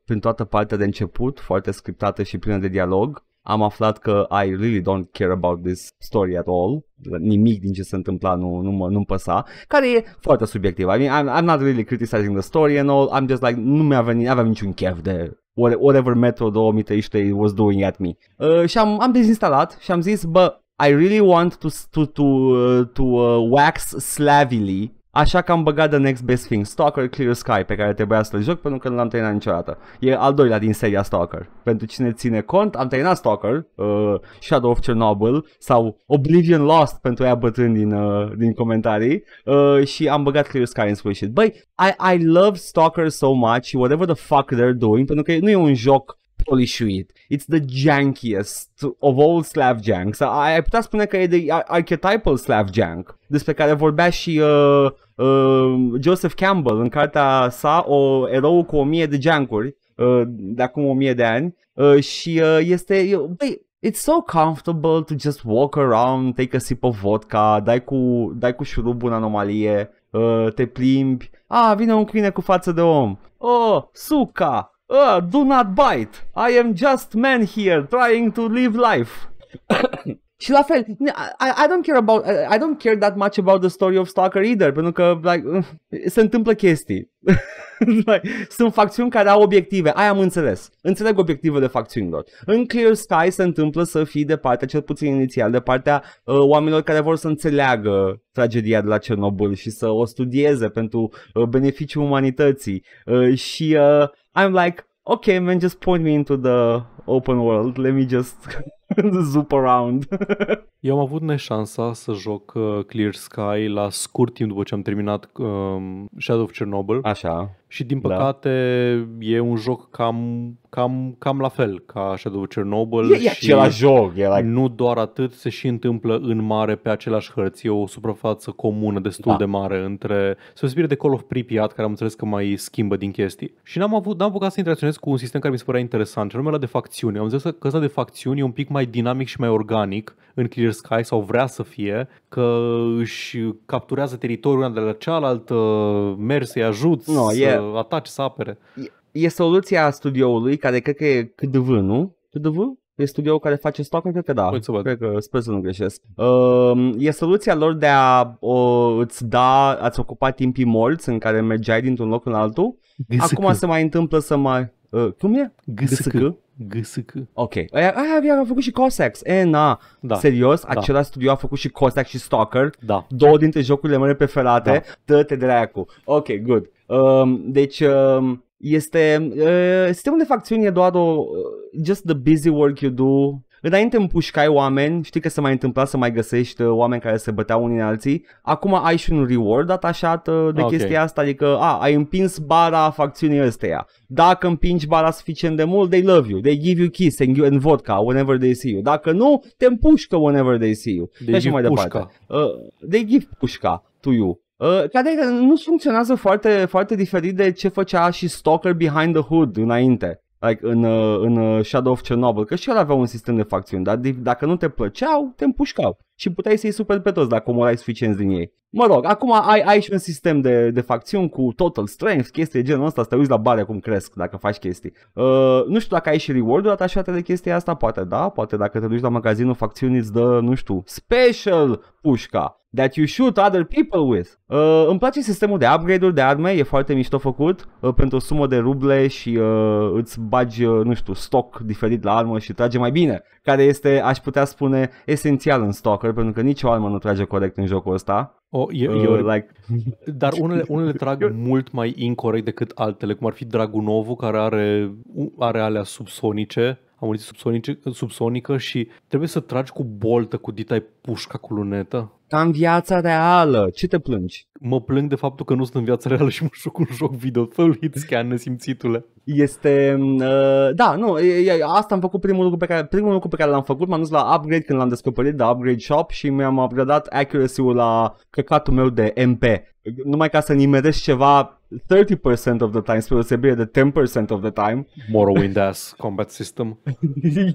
Speaker 3: prin toată partea de început, foarte scriptată și plină de dialog. Am aflat că I really don't care about this story at all. Nimic din ce se întâmpla nu, nu mă, nu-mi păsa. Care e foarte subiectiv. I mean, I'm, I'm not really criticizing the story and all. I'm just like, nu mi-a venit, aveam niciun chef de whatever Metro 2033 was doing at me. Uh, și am, am dezinstalat și am zis, bă, I really want to to to uh, to uh, wax slavily Așa că am băgat The Next Best Thing, Stalker Clear Sky, pe care trebuia să-l joc pentru că nu l-am terminat niciodată. E al doilea din seria Stalker. Pentru cine ține cont, am terminat Stalker, uh, Shadow of Chernobyl sau Oblivion Lost pentru aia bătrân din, uh, din comentarii uh, și am băgat Clear Sky în sfârșit. Băi, I, I love Stalker so much whatever the fuck they're doing, pentru că nu e un joc totally shit. It's the jankiest of all Slav janks. Ai putea spune că e de archetypal Slav jank, despre care vorbea și uh, uh, Joseph Campbell în cartea sa, o erou cu o mie de jankuri, uh, de acum o mie de ani, uh, și uh, este, băi, It's so comfortable to just walk around, take a sip of vodka, dai cu, dai cu șurubul în anomalie, uh, te plimbi, ah, vine un câine cu față de om, oh, suca, Uh, do not bite. I am just man here trying to live life. Și la fel, I, I don't care about I don't care that much about the story of Stalker either, pentru că like, uh, se întâmplă chestii. like, sunt facțiuni care au obiective, aia am înțeles. Înțeleg obiectivele facțiunilor. În Clear Sky se întâmplă să fii de partea, cel puțin inițial, de partea uh, oamenilor care vor să înțeleagă tragedia de la Cernobâl și să o studieze pentru uh, beneficiul umanității. Uh, și uh, I'm like, okay, man, just point me into the open world. Let me just zoop around. Eu am avut
Speaker 2: neșansa să joc uh, Clear Sky la scurt timp după ce am terminat um, Shadow of Chernobyl. Așa. Și din da. păcate da. e un joc cam cam, cam la fel ca Shadow of Chernobyl. E, e același joc. E like... Nu doar atât, se și întâmplă în mare pe același hărți. E o suprafață comună destul da. de mare între... Se inspiră de Call of Pripyat, care am înțeles că mai schimbă din chestii. Și n-am, avut, n-am apucat să interacționez cu un sistem care mi se părea interesant, cel mai la de facțiuni. Am zis că ăsta de facțiuni e un pic mai dinamic și mai organic în Clear Sky sau vrea să fie, că își capturează teritoriul una de la cealaltă, merg să-i ajut, no, să e... ataci, să apere.
Speaker 3: E e soluția studioului care cred că e CDV, nu? CDV? E studioul care face stock? Cred că da. Mulțumesc. Cred că sper să nu greșesc. Uh, e soluția lor de a uh, îți da, ați ocupat timpii morți în care mergeai dintr-un loc în altul. Gâsâcă. Acum se mai întâmplă să mai... Uh, cum e? GSC. GSC. GSC. Ok. Aia, aia a făcut și Cossacks. E, na. Da. Serios, da. același studio a făcut și Cossacks și Stalker. Da. Două dintre jocurile mele preferate. Da. Dă-te de la cu. Ok, good. Uh, deci... Uh, este uh, sistemul de facțiuni e doar o uh, just the busy work you do Înainte împușcai oameni, știi că se mai întâmpla să mai găsești uh, oameni care se băteau unii în alții. Acum ai și un reward atașat uh, de ah, okay. chestia asta, adică a, ai împins bara facțiunii ăsteia. Dacă împingi bara suficient de mult, they love you, they give you kiss and, you, and vodka whenever they see you. Dacă nu, te împușcă whenever they see you. They deci give mai pușca. departe. Uh, they give pușca to you că nu funcționează foarte, foarte diferit de ce făcea și Stalker Behind the Hood înainte like, în, în uh, Shadow of Chernobyl, că și el avea un sistem de facțiuni, dar dacă nu te plăceau, te împușcau și puteai să-i superi pe toți dacă omorai suficient din ei. Mă rog, acum ai, ai și un sistem de, de facțiuni cu total strength, chestii de genul ăsta, să te uiți la bare cum cresc dacă faci chestii. Uh, nu știu dacă ai și reward-uri atașate de chestia asta, poate da, poate dacă te duci la magazinul facțiunii îți dă, nu știu, special pușca that you shoot other people with. Uh, îmi place sistemul de upgrade-uri de arme, e foarte mișto făcut, uh, pentru o sumă de ruble și uh, îți bagi, uh, nu știu, stock diferit la armă și trage mai bine, care este, aș putea spune, esențial în stock fel pentru că nici o armă nu trage corect în jocul ăsta. O, e, uh, e like... Dar unele, unele trag mult mai incorrect decât altele, cum ar fi Dragunovu
Speaker 2: care are, are alea subsonice amuniție subsonică, subsonică și trebuie să tragi cu boltă, cu ditai pușca cu lunetă.
Speaker 3: Dar în viața reală. Ce
Speaker 2: te plângi? Mă plâng de faptul că nu sunt în viața reală și mă joc un joc video. Fă-l hitscan, nesimțitule.
Speaker 3: Este... Uh, da, nu, e, e, asta am făcut primul lucru pe care, primul lucru pe care l-am făcut. M-am dus la Upgrade când l-am descoperit, de Upgrade Shop și mi-am upgradat accuracy-ul la căcatul meu de MP. Numai ca să nimeresc ceva 30% of the time spre deosebire de 10% of the time. Morrowind ass combat system.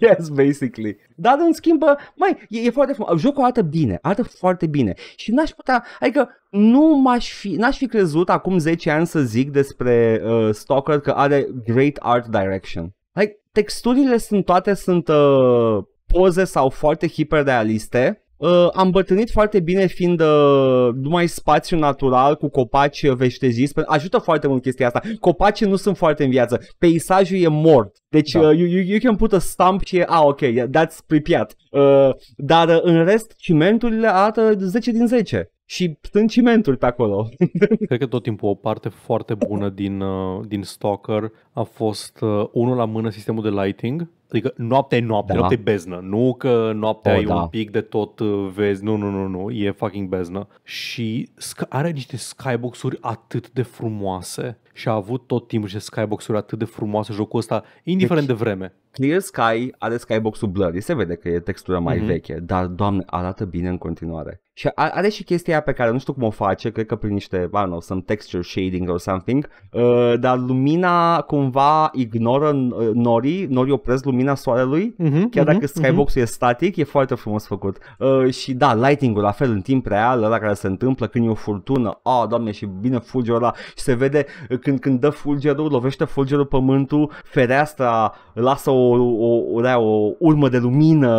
Speaker 3: yes, basically. Dar în schimb, mai, e, e foarte frumos. Jocul arată bine, arată foarte foarte bine. Și n-aș putea, adică nu m-aș fi, n-aș fi crezut acum 10 ani să zic despre uh, Stalker că are great art direction. Like, texturile sunt toate sunt uh, poze sau foarte hiperrealiste Uh, am bătrânit foarte bine fiind uh, numai spațiu natural cu copaci uh, veșteziți. Ajută foarte mult chestia asta. Copacii nu sunt foarte în viață. Peisajul e mort. Deci da. uh, you, you, can put a stamp și e, a, ah, ok, that's Pripyat. Uh, dar uh, în rest, cimenturile arată 10 din 10 și stând cimentul pe acolo. Cred că tot timpul o parte foarte bună din, uh, din Stalker
Speaker 2: a fost uh, unul la mână sistemul de lighting, adică noaptea e noapte, da. noaptea e beznă, nu că noaptea oh, e da. un pic de tot uh, vezi, nu, nu, nu, nu, e fucking beznă. Și are niște skybox-uri atât de frumoase și a avut tot timpul niște skybox-uri
Speaker 3: atât de frumoase jocul ăsta, indiferent deci, de vreme. Clear Sky are skybox-ul blurry, se vede că e textura mai mm-hmm. veche, dar, doamne, arată bine în continuare. Și are și chestia pe care nu știu cum o face, cred că prin niște, I don't know, some texture shading or something, uh, dar lumina cumva ignoră uh, norii, norii opresc lumina soarelui, uh-huh, chiar uh-huh, dacă mhm, skybox-ul uh-huh. e static, e foarte frumos făcut. Uh, și da, lighting-ul la fel în timp real, ăla care se întâmplă când e o furtună, a, oh, doamne, și bine fulgerul ăla, și se vede uh, când, când dă fulgerul, lovește fulgerul pământul, fereastra lasă o, o, o, o urmă de lumină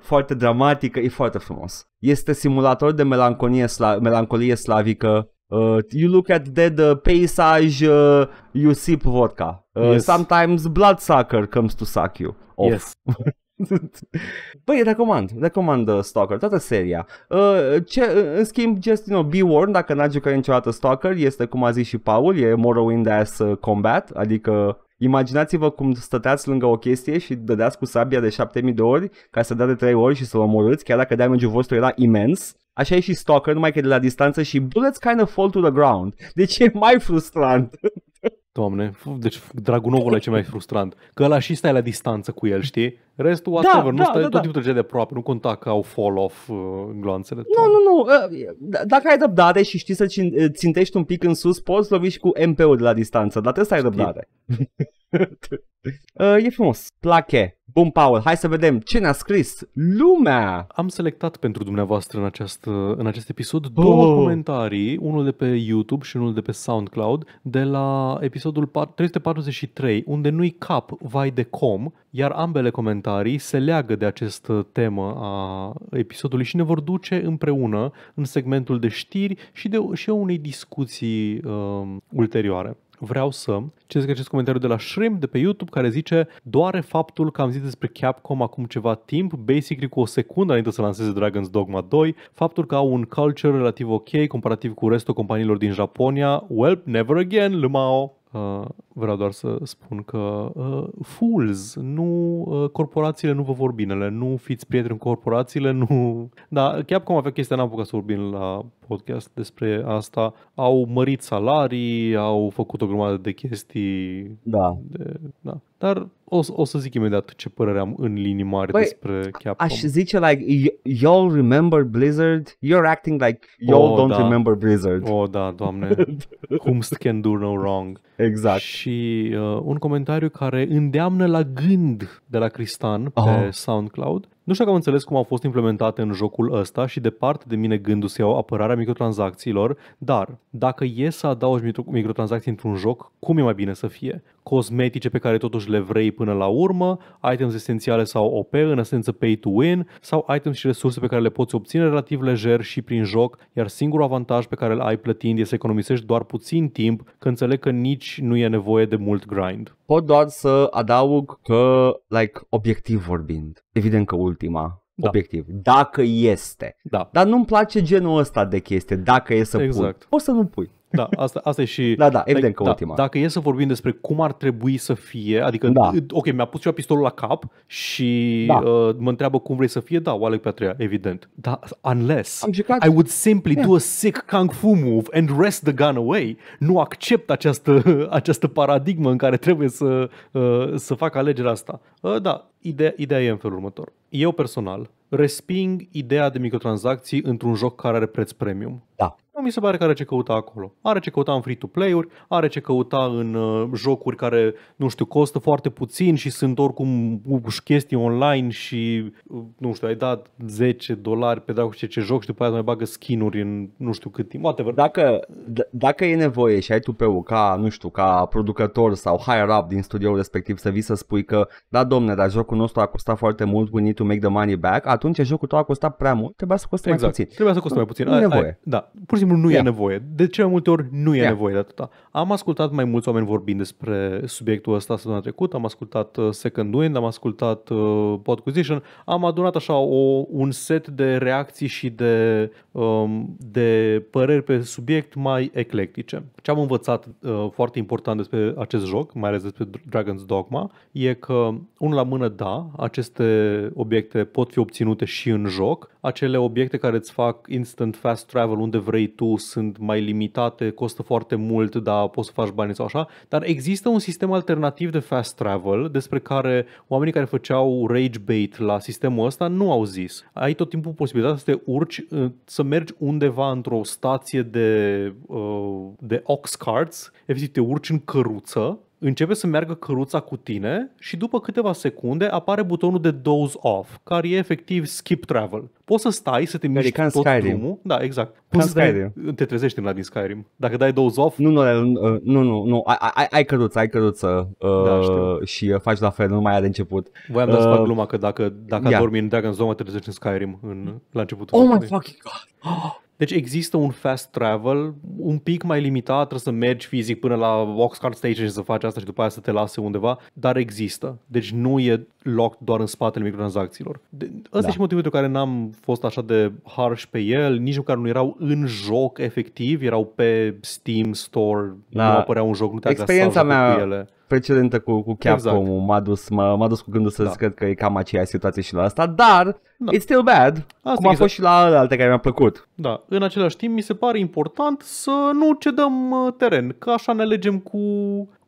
Speaker 3: foarte dramatică, e foarte frumos. Este simulator evocator de melancolie, sla- melancolie slavică. Uh, you look at dead uh, paysage, uh, you sip vodka. Uh, yes. Sometimes sucker comes to suck you off. Yes. Băi, recomand, recomand uh, Stalker, toată seria. Uh, ce, uh, în schimb, just, you know, be warned, dacă n-ați jucat niciodată Stalker, este, cum a zis și Paul, e Morrowind as uh, combat, adică Imaginați-vă cum stăteați lângă o chestie și dădeați cu sabia de 7000 de ori ca să dea de 3 ori și să-l omorâți, chiar dacă damage-ul vostru era imens. Așa e și Stalker, numai că de la distanță și bullets kind of fall to the ground. Deci e mai frustrant. Doamne, deci
Speaker 2: Dragunovul e ce mai frustrant. Că ăla și stai la distanță cu el, știi? Restul, da, whatever, da, nu da, stai, da, tot da. timpul da. trece de
Speaker 3: aproape, nu conta că au fall-off uh, gloanțele. Nu, nu, nu. Uh, da, dacă ai răbdare și știi să uh, țintești un pic în sus, poți lovi și cu MP-ul de la distanță, dar trebuie să ai răbdare. Uh, e frumos. Plache. Bun, Paul, hai să vedem ce ne-a scris lumea! Am selectat pentru dumneavoastră în, această, în acest episod oh. două comentarii,
Speaker 2: unul de pe YouTube și unul de pe SoundCloud, de la episodul 343, unde nu-i cap, vai de com, iar ambele comentarii se leagă de această temă a episodului și ne vor duce împreună în segmentul de știri și, de, și unei discuții uh, ulterioare vreau să citesc acest comentariu de la Shrimp de pe YouTube care zice Doare faptul că am zis despre Capcom acum ceva timp, basically cu o secundă înainte să lanseze Dragon's Dogma 2, faptul că au un culture relativ ok comparativ cu restul companiilor din Japonia, well, never again, lumao! Uh, vreau doar să spun că uh, fools, nu, uh, corporațiile nu vă vor binele, nu fiți prieteni cu corporațiile, nu... Da, cum avea chestia, n-am să vorbim la podcast despre asta. Au mărit salarii, au făcut o grămadă de chestii. Da.
Speaker 3: De, da. Dar o, o să zic imediat ce părere am în linii mari Băi, despre Capcom. Aș zice, like, y'all remember Blizzard? You're acting like y'all oh, don't da. remember Blizzard. Oh, da, doamne. Whomst can do no wrong. Exact. Și uh, un
Speaker 2: comentariu care îndeamnă la gând de la Cristan oh. pe SoundCloud nu știu că am înțeles cum au fost implementate în jocul ăsta și departe de mine gândul să iau apărarea microtransacțiilor, dar dacă e să adaugi microtransacții într-un joc, cum e mai bine să fie? Cosmetice pe care totuși le vrei până la urmă, items esențiale sau OP, în esență pay to win, sau items și resurse pe care le poți obține relativ lejer și prin joc, iar singurul avantaj pe care îl ai plătind e să economisești doar puțin timp, că înțeleg că nici nu e nevoie de mult grind.
Speaker 3: Pot doar să adaug că, like, obiectiv vorbind, evident că ultima da. obiectiv, dacă este. Da. Dar nu-mi place genul ăsta de chestie, dacă e să exact. pui.
Speaker 2: Poți să nu pui. Da, asta, asta e și... Da, da, evident că da, ultima. Dacă
Speaker 3: e să vorbim despre cum ar trebui
Speaker 2: să fie, adică, da. ok, mi-a pus și eu pistolul la cap și da. uh, mă întreabă cum vrei să fie, da, o aleg pe a treia, evident. Da, unless Am jucat... I would simply yeah. do a sick kung fu move and rest the gun away, nu accept această, această paradigmă în care trebuie să, uh, să fac alegerea asta. Uh, da, ideea, ideea e în felul următor. Eu personal resping ideea de microtransacții într-un joc care are preț premium. Da nu mi se pare că are ce căuta acolo. Are ce căuta în free-to-play-uri, are ce căuta în uh, jocuri care, nu știu, costă foarte puțin și sunt oricum chestii online și, uh, nu știu, ai dat 10 dolari pe dracu ce, ce joc și după aia mai bagă skin-uri în nu știu cât timp, whatever.
Speaker 3: Dacă, d- dacă e nevoie și ai tu pe ca, nu știu, ca producător sau higher-up din studioul respectiv să vii să spui că, da, domne, dar jocul nostru a costat foarte mult, we need to make the money back, atunci jocul tău a costat prea mult, trebuia să coste exact. mai puțin. Trebuia să coste mai puțin. E nevoie. Ai, da, pur și simplu nu yeah. e
Speaker 2: nevoie. De cele multe ori nu e yeah. nevoie de atâta. Am ascultat mai mulți oameni vorbind despre subiectul ăsta săptămâna trecută, am ascultat uh, Second Wind, am ascultat uh, Podquisition, am adunat așa o, un set de reacții și de, um, de păreri pe subiect mai eclectice. Ce am învățat uh, foarte important despre acest joc, mai ales despre Dragon's Dogma, e că, unul la mână, da, aceste obiecte pot fi obținute și în joc, acele obiecte care îți fac instant fast travel unde vrei tu sunt mai limitate, costă foarte mult, dar poți să faci bani sau așa, dar există un sistem alternativ de fast travel despre care oamenii care făceau rage bait la sistemul ăsta nu au zis. Ai tot timpul posibilitatea să te urci, ă, să mergi undeva într-o stație de, ă, de ox carts, efectiv te urci în căruță începe să meargă căruța cu tine și după câteva secunde apare butonul de doze off, care e efectiv skip travel. Poți să stai, să te miști ca tot Skyrim. drumul. Da, exact. Poți să dai, te trezești
Speaker 3: în la din Skyrim. Dacă dai doze off... Nu, nu, nu, nu, nu. Ai, ai, ai căruță, ai căruță da, uh, da, și uh, faci la fel, nu mai ai de început. Voiam uh, să fac gluma că dacă, dacă yeah. dormi în Dragon's Dome,
Speaker 2: te trezești în Skyrim în, la începutul. Oh my fucking god! Deci există un fast travel, un pic mai limitat, trebuie să mergi fizic până la Oxcart Station și să faci asta și după aia să te lase undeva, dar există. Deci nu e loc doar în spatele microtransacțiilor. De, ăsta da. e și motivul pentru care n-am fost așa de harsh pe el, nici măcar nu erau în joc efectiv, erau pe Steam Store, da. nu apărea un joc, nu te Experiența mea, cu ele
Speaker 3: precedentă cu, cu Capcom, exact. m-a dus, m-a, m-a dus cu gândul să da. zic că e cam aceeași situație și la asta, dar da. it's still bad, asta cum a exact. fost și la alte care mi-a plăcut. Da, în același timp mi se pare important
Speaker 2: să nu cedăm uh, teren, că așa ne legem cu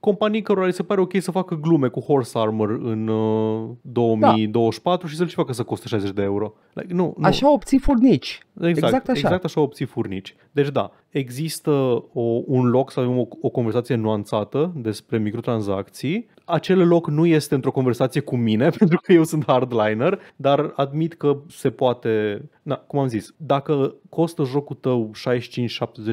Speaker 2: companii cărora se pare ok să facă glume cu Horse Armor în uh, 2024 da. și să-l și facă să coste 60 de euro. Like, nu, nu. Așa
Speaker 3: obții furnici. Exact, exact așa. Exact
Speaker 2: așa obții furnici. Deci da, există o, un loc să avem o, o conversație nuanțată despre microtransacții. Acel loc nu este într-o conversație cu mine, pentru că eu sunt hardliner, dar admit că se poate... Na, cum am zis, dacă costă jocul tău 65-70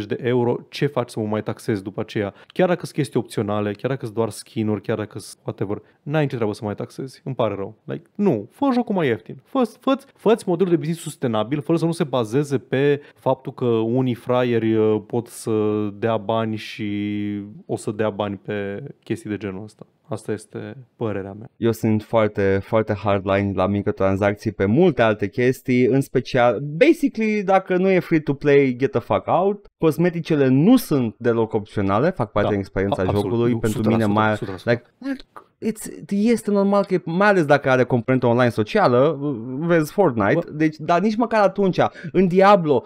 Speaker 2: de euro, ce faci să mă mai taxezi după aceea? Chiar dacă sunt chestii opționale, chiar dacă sunt doar skin-uri, chiar dacă sunt whatever, n-ai nicio treabă să mai taxezi. Îmi pare rău. Like, nu, fă jocul mai ieftin. Fă, fă, fă modelul de business sustenabil, fără să nu se bazeze pe faptul că unii fraieri uh, pot să dea bani și o să dea bani pe chestii de genul ăsta. Asta este
Speaker 3: părerea mea. Eu sunt foarte, foarte hardline la tranzacții pe multe alte chestii, în special, basically, dacă nu e free-to-play, get the fuck out. Cosmeticele nu sunt deloc opționale, fac parte da, din experiența A- jocului, pentru mine mai... Like, it's, este normal că, mai ales dacă are componentă online socială, vezi Fortnite, deci, dar nici măcar atunci, în Diablo,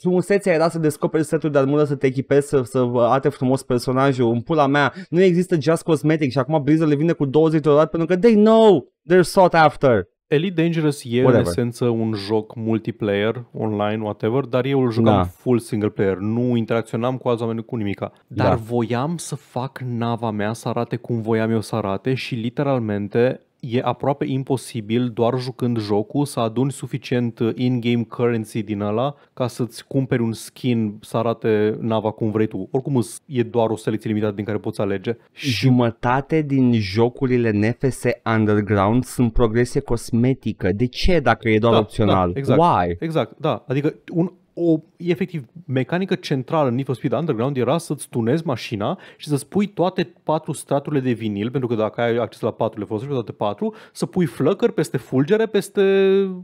Speaker 3: frumusețea era să descoperi setul de armură, să te echipezi, să, să arate frumos personajul, în pula mea, nu există just cosmetic și acum Blizzard le vine cu 20 de dolari pentru că they know they're sought after. Elite Dangerous e whatever. în
Speaker 2: esență un joc multiplayer, online, whatever, dar eu îl jucam da. full single player, nu interacționam cu alți oameni cu nimica. Da. Dar da. voiam să fac nava mea să arate cum voiam eu să arate și literalmente e aproape imposibil doar jucând jocul să aduni suficient uh, in-game currency din ăla ca să-ți cumperi un skin să arate
Speaker 3: nava cum vrei tu. Oricum e doar o selecție limitată din care poți alege. Jumătate din jocurile NFS Underground sunt progresie cosmetică. De ce dacă e doar da, opțional? Da, exact, Why?
Speaker 2: Exact, da. Adică un, o, efectiv, mecanică centrală în Need for Speed Underground era să-ți tunezi mașina și să-ți pui toate patru straturile de vinil, pentru că dacă ai acces la patru, le folosești pe toate patru, să pui flăcări peste fulgere, peste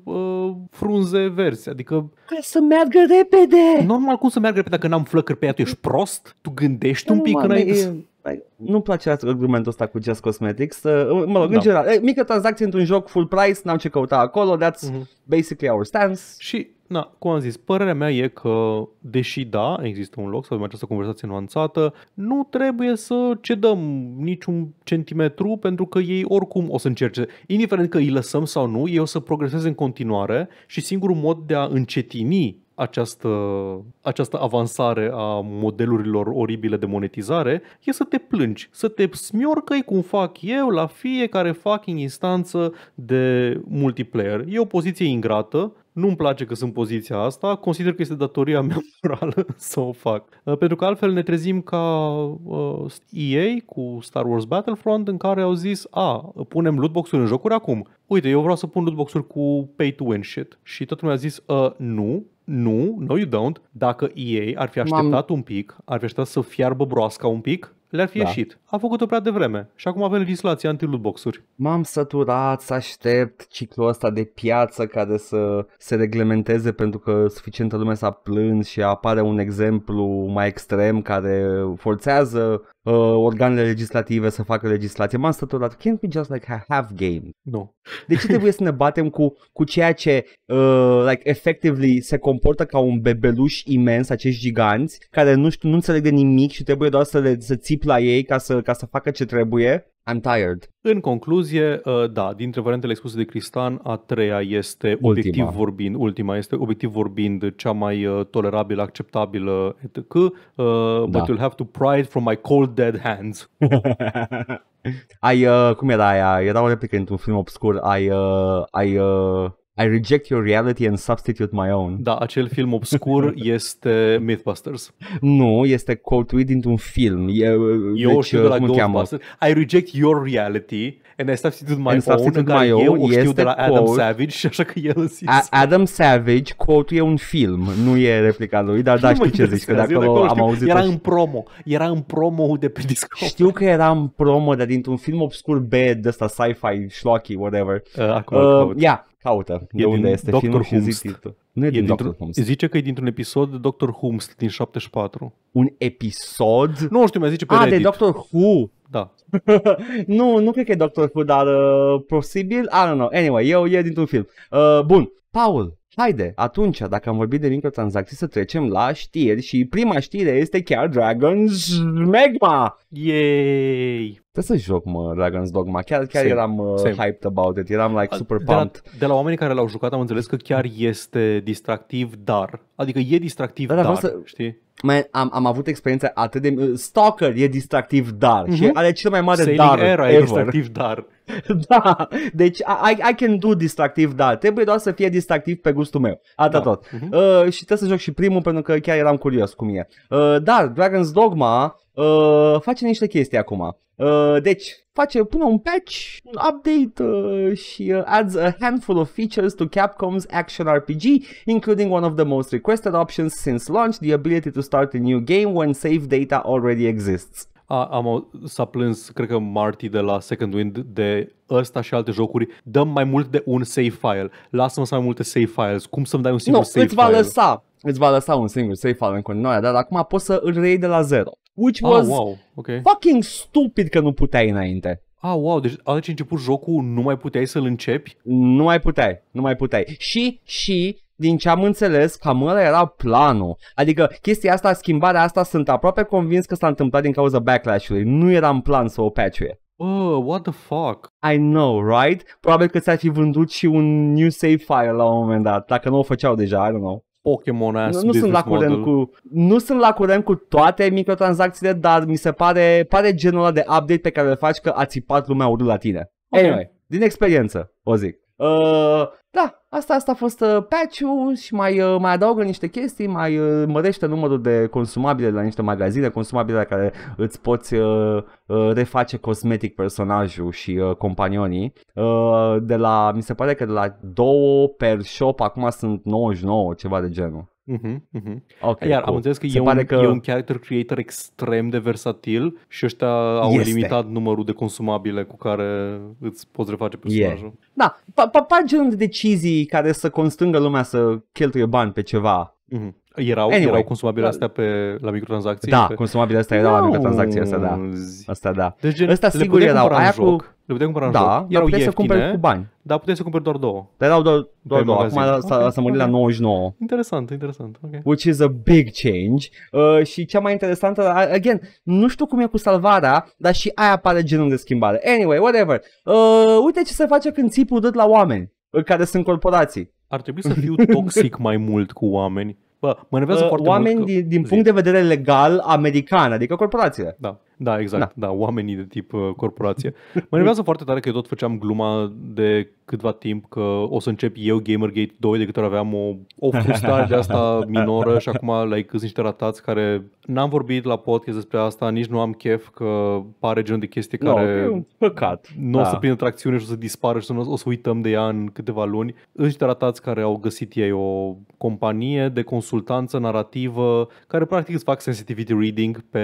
Speaker 2: uh, frunze verzi. Adică... Ca să meargă repede! Normal, cum să meargă repede dacă n-am
Speaker 3: flăcări pe ea, tu ești prost? Tu gândești nu, un pic înainte? nu-mi place argumentul ăsta cu Just Cosmetics. Uh, mă rog, da. în general, mică tranzacție într-un joc full price, n-am ce căuta acolo, that's mm-hmm. basically our stance. Și
Speaker 2: Na, cum am zis, părerea mea e că, deși da, există un loc să avem această conversație nuanțată, nu trebuie să cedăm niciun centimetru pentru că ei oricum o să încerce. Indiferent că îi lăsăm sau nu, ei o să progreseze în continuare și singurul mod de a încetini această, această avansare a modelurilor oribile de monetizare e să te plângi, să te smiorcăi cum fac eu la fiecare fucking instanță de multiplayer. E o poziție ingrată, nu-mi place că sunt poziția asta, consider că este datoria mea morală să o fac. Uh, pentru că altfel ne trezim ca uh, EA cu Star Wars Battlefront în care au zis, a, punem lootbox-uri în jocuri acum. Uite, eu vreau să pun lootbox-uri cu pay to win shit. Și toată lumea a zis, uh, nu, nu, no you don't. Dacă EA ar fi așteptat M-am... un pic, ar fi așteptat să fiarbă broasca un pic, le-ar fi da. ieșit. A făcut-o prea devreme și acum avem
Speaker 3: legislația anti lootbox M-am săturat să aștept ciclul ăsta de piață care să se reglementeze pentru că suficientă lume s-a plâns și apare un exemplu mai extrem care forțează uh, organele legislative să facă legislație. M-am săturat. Can't be just like a half game. Nu. De ce trebuie să ne batem cu, cu ceea ce uh, like, effectively se comportă ca un bebeluș imens, acești giganți, care nu știu, nu înțeleg de nimic și trebuie doar să, le, să țip la ei ca să, ca să facă ce trebuie? I'm tired.
Speaker 2: În concluzie, uh, da, dintre variantele expuse de Cristan, a treia este ultima. obiectiv vorbind, ultima este obiectiv vorbind cea mai uh, tolerabilă, acceptabilă, etc. Uh, da. But you'll have to pry it from my cold dead hands.
Speaker 3: ai, uh, cum era aia? Era o replică într-un film obscur. Ai, uh, ai uh, I reject your reality and substitute my own. Da, acel film obscur este Mythbusters. Nu, este quote dintr-un film. E, uh, eu deci, știu uh, de la Ghostbusters.
Speaker 2: I reject your reality and I substitute my and own. Substitute my own eu o știu de la Adam quote,
Speaker 3: Savage și așa că el zis. A- Adam Savage, quote e un film, nu e replica lui, dar da, știu ce zici, că dacă acolo, am auzit Era în promo, era în promo de pe Discord. Știu că era în promo, dar dintr-un film obscur bad, de ăsta sci-fi, schlocky, whatever. Uh, acolo, uh, yeah Caută e de unde este Dr. filmul Humst. și zic titlul. Nu e, din e din Doctor Humst.
Speaker 2: Zice că e dintr-un episod de Doctor Humst din 74.
Speaker 3: Un episod? Nu știu, mai zice pe A, ah, Reddit. de Doctor Who. Da. nu, nu cred că e Doctor Who, dar uh, posibil, I don't know. Anyway, eu e dintr-un film. Uh, bun, Paul, Haide, atunci, dacă am vorbit de microtransacții, să trecem la știri și prima știre este chiar Dragon's Magma! Yay! Trebuie să joc, mă, Dragon's Dogma. Chiar, chiar same, eram uh, same. hyped about it. Eram, like, super de pumped. La, de la oamenii care l-au jucat am înțeles că chiar este distractiv, dar... Adică e distractiv, dar, da, dar să... știi? Man, am, am avut experiența atât de... Stalker e distractiv, dar. Mm-hmm. Și mhm. are cel mai mare Sailing dar era ever. e distractiv, dar. da. Deci, I, I can do distractiv, dar. Trebuie doar să fie distractiv pe gustul meu. Atât da. tot. Mm-hmm. Uh, și trebuie să joc și primul, pentru că chiar eram curios cum e. Uh, dar, Dragon's Dogma uh, face niște chestii acum. Uh, deci, face, pune un patch, un update uh, și uh, adds a handful of features to Capcom's action RPG, including one of the most requested options since launch, the ability to start a new game when save data already exists. A, am, s-a plâns, cred că Marty de
Speaker 2: la Second Wind de ăsta și alte jocuri, dăm mai mult de un save file, lasă-mă să mai multe
Speaker 3: save files, cum să-mi dai un singur no, save îți va file? Lăsa, îți va lăsa un singur save file în continuare, dar acum poți să îl reiei de la zero.
Speaker 1: Which ah, was wow.
Speaker 3: okay. fucking stupid că nu puteai înainte. Ah, wow, deci atunci început jocul nu mai puteai să-l începi? Nu mai puteai, nu mai puteai. Și, și, din ce am înțeles, cam ăla era planul. Adică chestia asta, schimbarea asta, sunt aproape convins că s-a întâmplat din cauza backlash-ului. Nu era în plan să o patchuie. Oh, what the fuck? I know, right? Probabil că ți-ar fi vândut și un new save file la un moment dat, dacă nu o făceau deja, I don't know. Pokémon aia nu, nu sunt la curent cu Nu sunt la curent cu toate microtransacțiile, dar mi se pare, pare genul ăla de update pe care îl faci că a țipat lumea urât la tine. Okay. Anyway, din experiență, o zic. Uh, da, Asta, asta a fost uh, patch-ul și mai, uh, mai adaugă niște chestii, mai uh, mărește numărul de consumabile la niște magazine, consumabile la care îți poți uh, uh, reface cosmetic personajul și uh, companionii. Uh, de la, mi se pare că de la 2 per shop acum sunt 99, ceva de genul. Mm-hmm. Okay, Iar cool. am înțeles că e un, că e un
Speaker 2: character creator extrem de versatil și ăștia au este. limitat numărul de consumabile
Speaker 3: cu care îți poți reface personajul. Yeah. Da, par genul de decizii care să constângă lumea să cheltuie bani pe ceva Mm-hmm. Erau, anyway, erau consumabile astea pe, la microtransacții? Da, pe... consumabile astea erau no. la microtransacții, asta da. Asta da. Deci, gen, asta sigur da, da, erau. Aia joc, cu... Le puteai cumpăra da, în joc. Erau puteai să cumperi cu
Speaker 2: bani. Dar puteai să cumperi doar două.
Speaker 3: Dar erau doar, doar două. Acum okay, s-a, s-a mărit okay. la 99.
Speaker 2: Interesant, interesant. Okay.
Speaker 3: Which is a big change. Uh, și cea mai interesantă, again, nu știu cum e cu salvarea, dar și aia apare genul de schimbare. Anyway, whatever. Uh, uite ce se face când ții produs la oameni uh, care sunt corporații. Ar trebui să fiu toxic
Speaker 2: mai mult cu oameni Bă, mă uh, foarte oameni mult. că...
Speaker 3: din, din punct de vedere
Speaker 2: legal american, adică corporațiile. Da. Da, exact. Da, da oamenii de tip uh, corporație. Mă nervează foarte tare că eu tot făceam gluma de câtva timp că o să încep eu Gamergate 2 de câte ori aveam o, o frustrare de asta minoră și acum like, câți niște ratați care n-am vorbit la podcast despre asta, nici nu am chef că pare genul de chestie no, care e un păcat. nu da. o să da. prindă tracțiune și o să dispară și o să uităm de ea în câteva luni. Sunt niște ratați care au găsit ei o companie de consultanță narrativă care practic îți fac sensitivity reading pe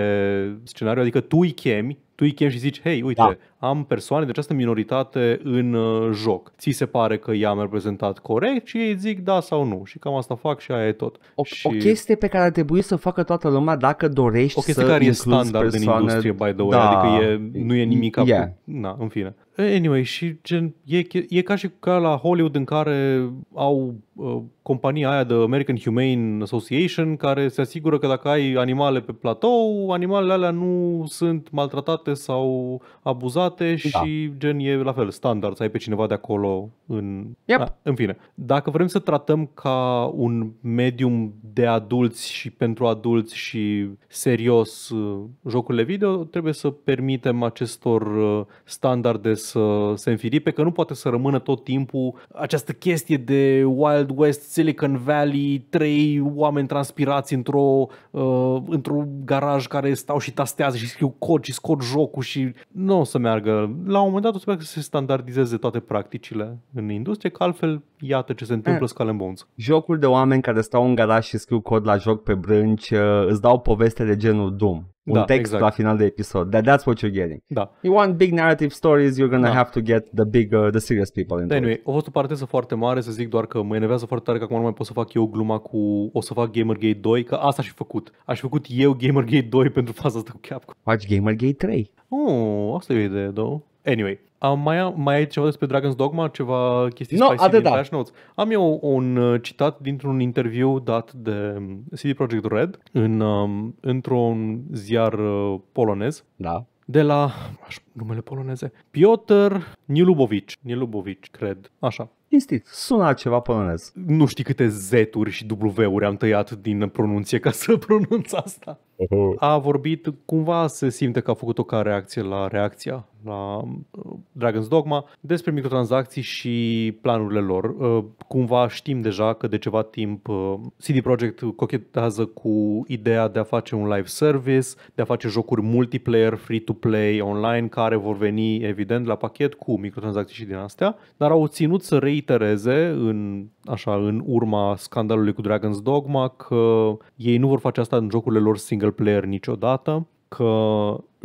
Speaker 2: scenariu, adică tu ikiem, tu ikiem și zici, hei, uite, tá. da. am persoane de această minoritate în uh, joc. Ți se pare că i-am reprezentat corect și ei zic da sau nu și cam asta fac și aia e tot. O, și... o chestie
Speaker 3: pe care ar trebui să o facă toată lumea dacă dorești o chestie să care e standard persoane... în industrie, by the way, da. adică e, nu e nimic yeah. Na,
Speaker 2: în fine. Anyway, și gen, e, e ca și ca la Hollywood în care au uh, compania aia de American Humane Association care se asigură că dacă ai animale pe platou, animalele alea nu sunt maltratate sau abuzate date da. și da. gen e la fel standard să ai pe cineva de acolo în... Yep. Da, în fine. Dacă vrem să tratăm ca un medium de adulți și pentru adulți și serios uh, jocurile video, trebuie să permitem acestor uh, standarde să se înfiripe, că nu poate să rămână tot timpul această chestie de Wild West, Silicon Valley, trei oameni transpirați într-o, uh, într-un garaj care stau și tastează și scriu cod și scot jocul și nu o să meargă meargă, la un moment dat o să, se standardizeze toate practicile în industrie, că altfel iată ce se întâmplă e.
Speaker 3: Skull Bones. Jocul de oameni care stau în garaj și scriu cod la joc pe brânci uh, îți dau poveste de genul Doom un da, text exact. la final de episod. That, that's what you're getting. Da. You want big narrative stories, you're gonna da. have to get the big, uh, the serious people into anyway,
Speaker 2: it. a fost o parteză foarte mare să zic doar că mă enervează foarte tare că acum nu mai pot să fac eu gluma cu o să fac Gamergate 2, că asta și făcut. Aș făcut eu Gamergate 2 pentru faza asta cu Capcom.
Speaker 3: Faci Gamergate 3. Oh,
Speaker 2: asta e o idee, două. Anyway, am mai, am, mai ai ceva despre Dragon's Dogma? Ceva chestii no, spicy din Flash Notes? Am eu un uh, citat dintr-un interviu dat de um, CD Projekt Red în, um, într-un ziar uh, polonez. Da de la, numele poloneze, Piotr Nilubovici, Nilubovici, cred, așa. Instinct, sună ceva polonez. Nu știi câte Z-uri și W-uri am tăiat din pronunție ca să pronunț asta. Uh-huh. A vorbit, cumva se simte că a făcut-o ca reacție la reacția la uh, Dragon's Dogma despre microtransacții și planurile lor. Uh, cumva știm deja că de ceva timp uh, CD Projekt cochetează cu ideea de a face un live service, de a face jocuri multiplayer, free-to-play, online, care vor veni evident la pachet cu microtransacții și din astea, dar au ținut să rei reitereze în, așa, în urma scandalului cu Dragon's Dogma că ei nu vor face asta în jocurile lor single player niciodată, că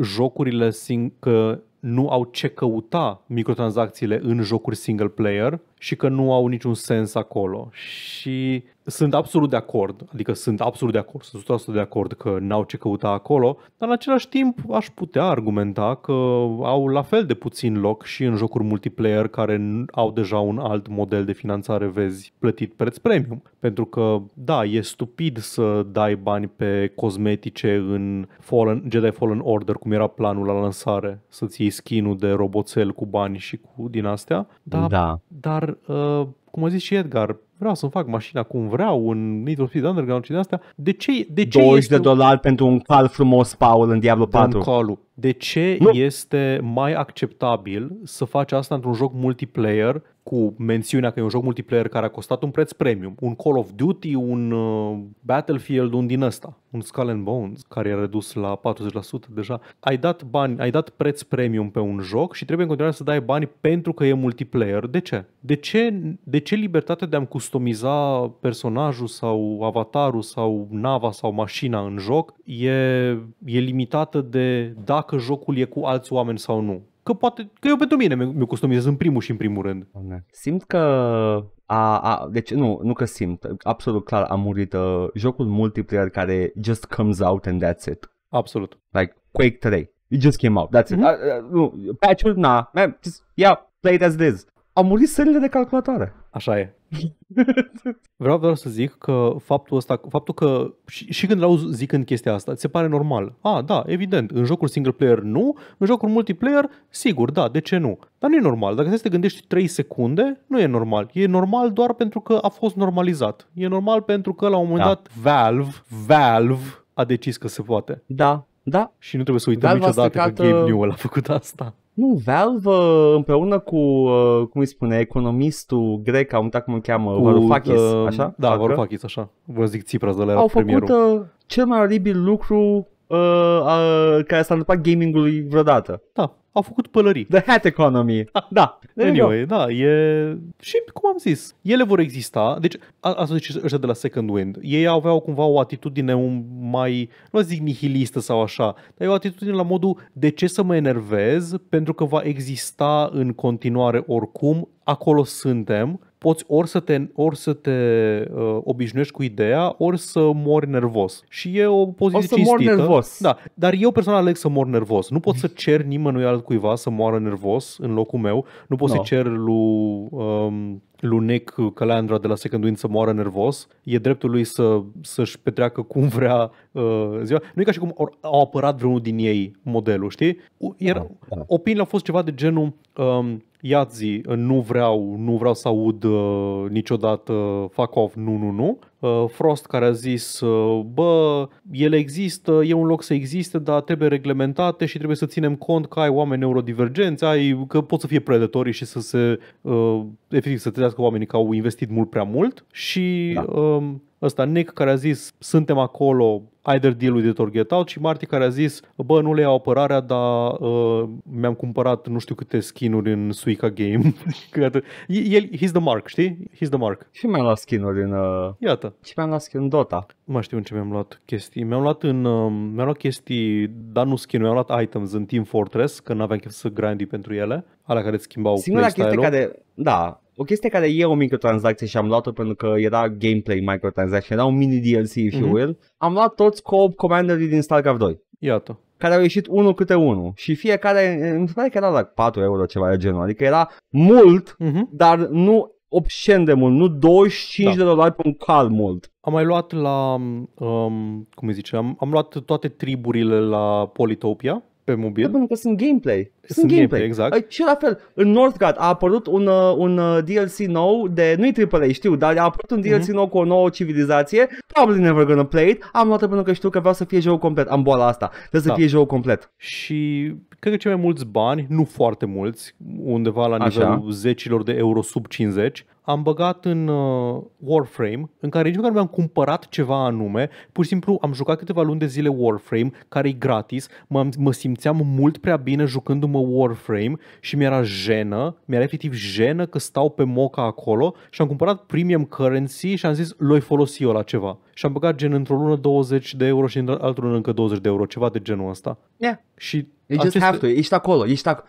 Speaker 2: jocurile sing- că nu au ce căuta microtransacțiile în jocuri single player și că nu au niciun sens acolo. Și sunt absolut de acord, adică sunt absolut de acord, sunt 100% de acord că n-au ce căuta acolo, dar în același timp aș putea argumenta că au la fel de puțin loc și în jocuri multiplayer care au deja un alt model de finanțare, vezi, plătit preț premium. Pentru că, da, e stupid să dai bani pe cosmetice în Fallen, Jedi Fallen Order, cum era planul la lansare, să-ți iei skin de roboțel cu bani și cu din astea, da, da. dar uh, cum a zis și Edgar, vreau să-mi fac mașina cum vreau, un Need for Speed Underground și de astea. De ce, de ce 20 este... de
Speaker 3: dolari pentru un cal frumos, Paul, în Diablo 4. Un De
Speaker 2: ce nu. este mai acceptabil să faci asta într-un joc multiplayer cu mențiunea că e un joc multiplayer care a costat un preț premium, un Call of Duty, un uh, Battlefield, un din ăsta, un Skull and Bones, care e redus la 40% deja, ai dat bani, ai dat preț premium pe un joc și trebuie în continuare să dai bani pentru că e multiplayer. De ce? De ce, de ce libertatea de a-mi customiza personajul sau avatarul sau nava sau mașina în joc e, e limitată de dacă jocul e cu alți oameni sau nu? că poate, că
Speaker 3: eu pentru mine mi-o customizez în primul și în primul rând. Simt că a, a, deci nu, nu că simt, absolut clar a murit uh, jocul multiplayer care just comes out and that's it. Absolut. Like Quake 3. It just came out, that's mm-hmm. it. Uh, uh, nu, patch-ul, na, man, just, yeah, play it as it is. a murit sările de calculatoare. Așa e.
Speaker 2: Vreau doar să zic că faptul ăsta, faptul că și, și când l-au zicând chestia asta, ți se pare normal. Ah, da, evident, în jocul single player nu, în jocul multiplayer, sigur, da, de ce nu? Dar nu e normal. Dacă te gândești 3 secunde, nu e normal. E normal doar pentru că a fost normalizat. E normal pentru că la un moment da. dat Valve, Valve a decis că se
Speaker 3: poate. Da, da. Și nu trebuie să uităm Valve niciodată că Gabe uh, Newell
Speaker 2: a făcut asta.
Speaker 3: Nu, Valve uh, împreună cu, uh, cum îi spune, economistul grec, am uitat cum îl cheamă, cu, Varoufakis, uh, așa? Da, Varoufakis, așa. Vă zic Tsipras de la Au premierul. făcut uh, cel mai oribil lucru uh, uh, care s-a întâmplat gamingului vreodată. Da au făcut pălării. The hat economy. Da. da. Anyway, da, e... Și cum am zis, ele vor exista.
Speaker 2: Deci, asta zice ăștia de la Second Wind. Ei aveau cumva o atitudine un mai, nu zic nihilistă sau așa, dar e o atitudine la modul de ce să mă enervez pentru că va exista în continuare oricum, acolo suntem, poți ori să te, ori să te uh, obișnuiești cu ideea, ori să mori nervos. Și e o poziție o să cinstită. Mor nervos. Da, dar eu personal aleg să mor nervos. Nu pot să cer nimănui alt, altcuiva să moară nervos în locul meu. Nu pot no. să da. cer lui, um, lui Nick Calandra de la Second Wind să moară nervos. E dreptul lui să, să-și petreacă cum vrea uh, ziua. Nu e ca și cum or, au apărat vreunul din ei modelul, știi? Iar no, da, da. opiniile au fost ceva de genul... Um, Iadzi, nu vreau, nu vreau să aud uh, niciodată fuck off, nu, nu, nu. Uh, Frost care a zis, uh, bă, ele există, e un loc să existe, dar trebuie reglementate și trebuie să ținem cont că ai oameni neurodivergenți, ai, că pot să fie predatorii și să se, uh, efectiv, să trăiască oamenii că au investit mult prea mult și da. Um, ăsta Nick care a zis suntem acolo, either deal with it or get out și Marty care a zis bă nu le iau apărarea dar uh, mi-am cumpărat nu știu câte skinuri în Suica Game el, he's the mark știi? He's the mark și mi-am luat skinuri în uh... iată și mi-am luat skin în Dota Nu știu în ce mi-am luat chestii mi-am luat în uh, mi-am luat chestii dar nu skin mi-am luat items în Team Fortress că n-aveam chef să grindi pentru ele
Speaker 3: alea care îți schimbau Singura chestie care, da, o chestie care e o mică tranzacție și am luat-o pentru că era gameplay microtransaction, era un mini DLC, if mm-hmm. you mhm. will. Am luat toți co-op commanderii din StarCraft 2. Iată care au ieșit unul câte unul și fiecare, îmi pare că era la 4 euro ceva de genul, adică era mult, mm-hmm. dar nu obscen de mult, nu 25 da. de dolari pe un cal mult. Am mai luat la, um, cum îi zice, am, am luat toate
Speaker 2: triburile la Politopia pe mobil. Da, pentru că sunt gameplay sunt gameplay. gameplay exact. Și
Speaker 3: la fel, în Northgard a apărut un, uh, un uh, DLC nou de, nu-i AAA, știu, dar a apărut un DLC mm-hmm. nou cu o nouă civilizație, probably never gonna play it, am luat pentru că știu că vreau să fie joc complet, am boala asta, trebuie da. să fie joc complet. Și cred că cei mai mulți bani, nu foarte mulți,
Speaker 2: undeva la nivelul Așa. zecilor de euro sub 50, am băgat în uh, Warframe, în care nici măcar nu mi-am cumpărat ceva anume, pur și simplu am jucat câteva luni de zile Warframe, care e gratis, mă, mă simțeam mult prea bine jucând urmă Warframe și mi-era jenă, mi-era efectiv jenă că stau pe moca acolo și am cumpărat premium currency și am zis, l-oi folosi eu la ceva. Și am băgat gen într-o lună 20 de euro și în altă lună încă 20
Speaker 3: de euro, ceva de genul ăsta. Yeah. Și You just aceste... have to, ești acolo, ești acolo.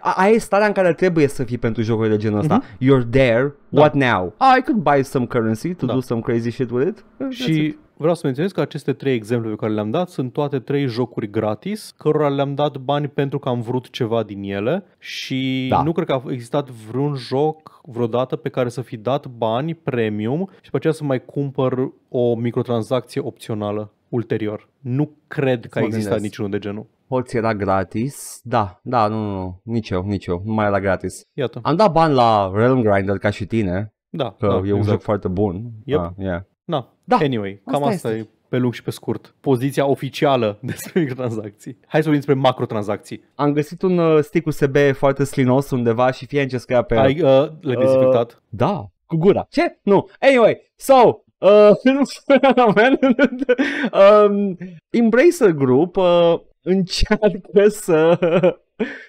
Speaker 3: Aia e starea în care trebuie să fii pentru jocuri de genul ăsta. Mm-hmm. You're there, da. what now? Ah, I could buy some currency to da. do some crazy shit with it. Eh, that's și it
Speaker 2: Vreau să menționez că aceste trei exemple pe care le-am dat sunt toate trei jocuri gratis, cărora le-am dat bani pentru că am vrut ceva din ele și da. nu cred că a existat vreun joc vreodată pe care să fi dat bani premium și pe aceea să mai cumpăr o microtransacție opțională ulterior. Nu cred că a existat niciunul
Speaker 3: de genul Poți era gratis. Da, da, nu, nu, nu, nici eu, nici eu, nu mai era gratis. Iată. Am dat bani la Realm Grinder ca și tine. Da, că da, e un exact. joc foarte bun. Yep. Da, yeah.
Speaker 2: Da. Anyway, asta cam asta, este. e pe lung și pe scurt poziția oficială
Speaker 3: despre microtransacții. Hai să vorbim despre macrotransacții. Am găsit un uh, stick USB foarte slinos undeva și fie scria pe... Ai, uh, l uh, Da, cu gura. Ce? Nu. Anyway, so, Uh, um, Embracer Group uh, încearcă să...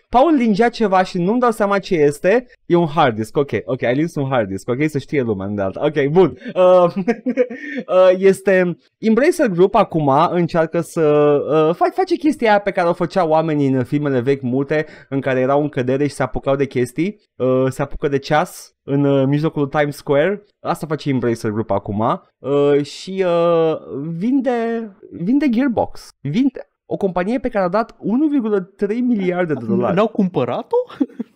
Speaker 3: Paul lingea ceva și nu-mi dau seama ce este. E un hard disk, ok, ok, ai lins un hard disk, ok, să știe lumea de alta. Ok, bun. Uh, uh, este Embracer Group acum încearcă să uh, fa- face chestia aia pe care o făceau oamenii în filmele vechi multe, în care erau în cădere și se apucau de chestii, uh, se apucă de ceas în uh, mijlocul Times Square. Asta face Embracer Group acum uh, și uh, vinde, vinde Gearbox. Vinde, o companie pe care a dat 1,3 miliarde de dolari. N-au cumpărat-o?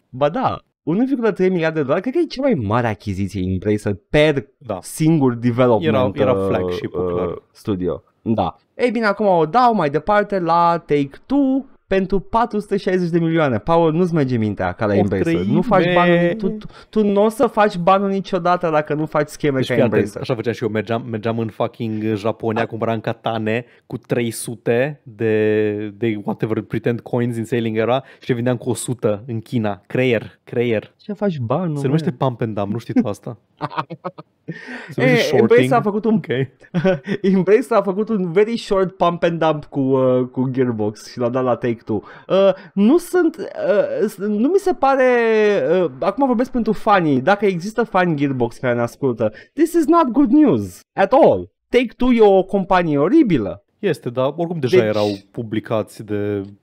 Speaker 3: Ba da, 1,3 miliarde de dolari, cred că e cea mai mare achiziție Embracer per da. singur development era, era flagship uh, uh studio. Da. Ei bine, acum o dau mai departe la Take-Two, pentru 460 de milioane. Paul, nu-ți merge mintea ca la Embracer. Nu faci bani, tu, tu, tu nu o să faci bani niciodată dacă nu faci scheme deci, ca Embracer.
Speaker 2: așa făceam și eu, mergeam, mergeam în fucking uh, Japonia, A... cumpăram katane cu 300 de, de whatever pretend coins în sailing era și le vindeam cu 100 în China. Creier, creier. Ce faci bani? Se numește man. Pump and Dump, nu știi tu asta?
Speaker 3: e, Embrace a făcut un okay. Embrace a făcut un very short pump and dump cu, uh, cu Gearbox și l-a dat la Take-Two. Uh, nu sunt uh, nu mi se pare uh, acum vorbesc pentru fanii, dacă există fani Gearbox care ne ascultă. This is not good news at all. Take-Two e o companie oribilă
Speaker 2: este, dar oricum deja deci, erau publicați de...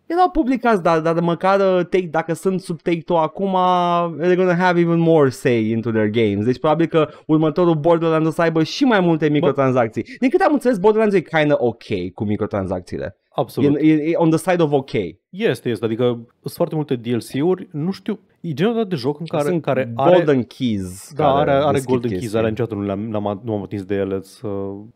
Speaker 3: Erau publicați, dar, dar măcar uh, take, dacă sunt sub Take-Two acum, uh, they're gonna have even more say into their games. Deci probabil că următorul Borderlands o să aibă și mai multe microtransacții. Din câte am înțeles, Borderlands e kind of ok cu microtransacțiile. Absolut. E, e, e on the side of ok.
Speaker 2: Este, este. Adică sunt foarte multe DLC-uri. Nu știu, E genul de joc în care, în care are... Golden Keys. Da, are, are Golden chestii. Keys, alea niciodată nu, le-am, nu am atins de ele să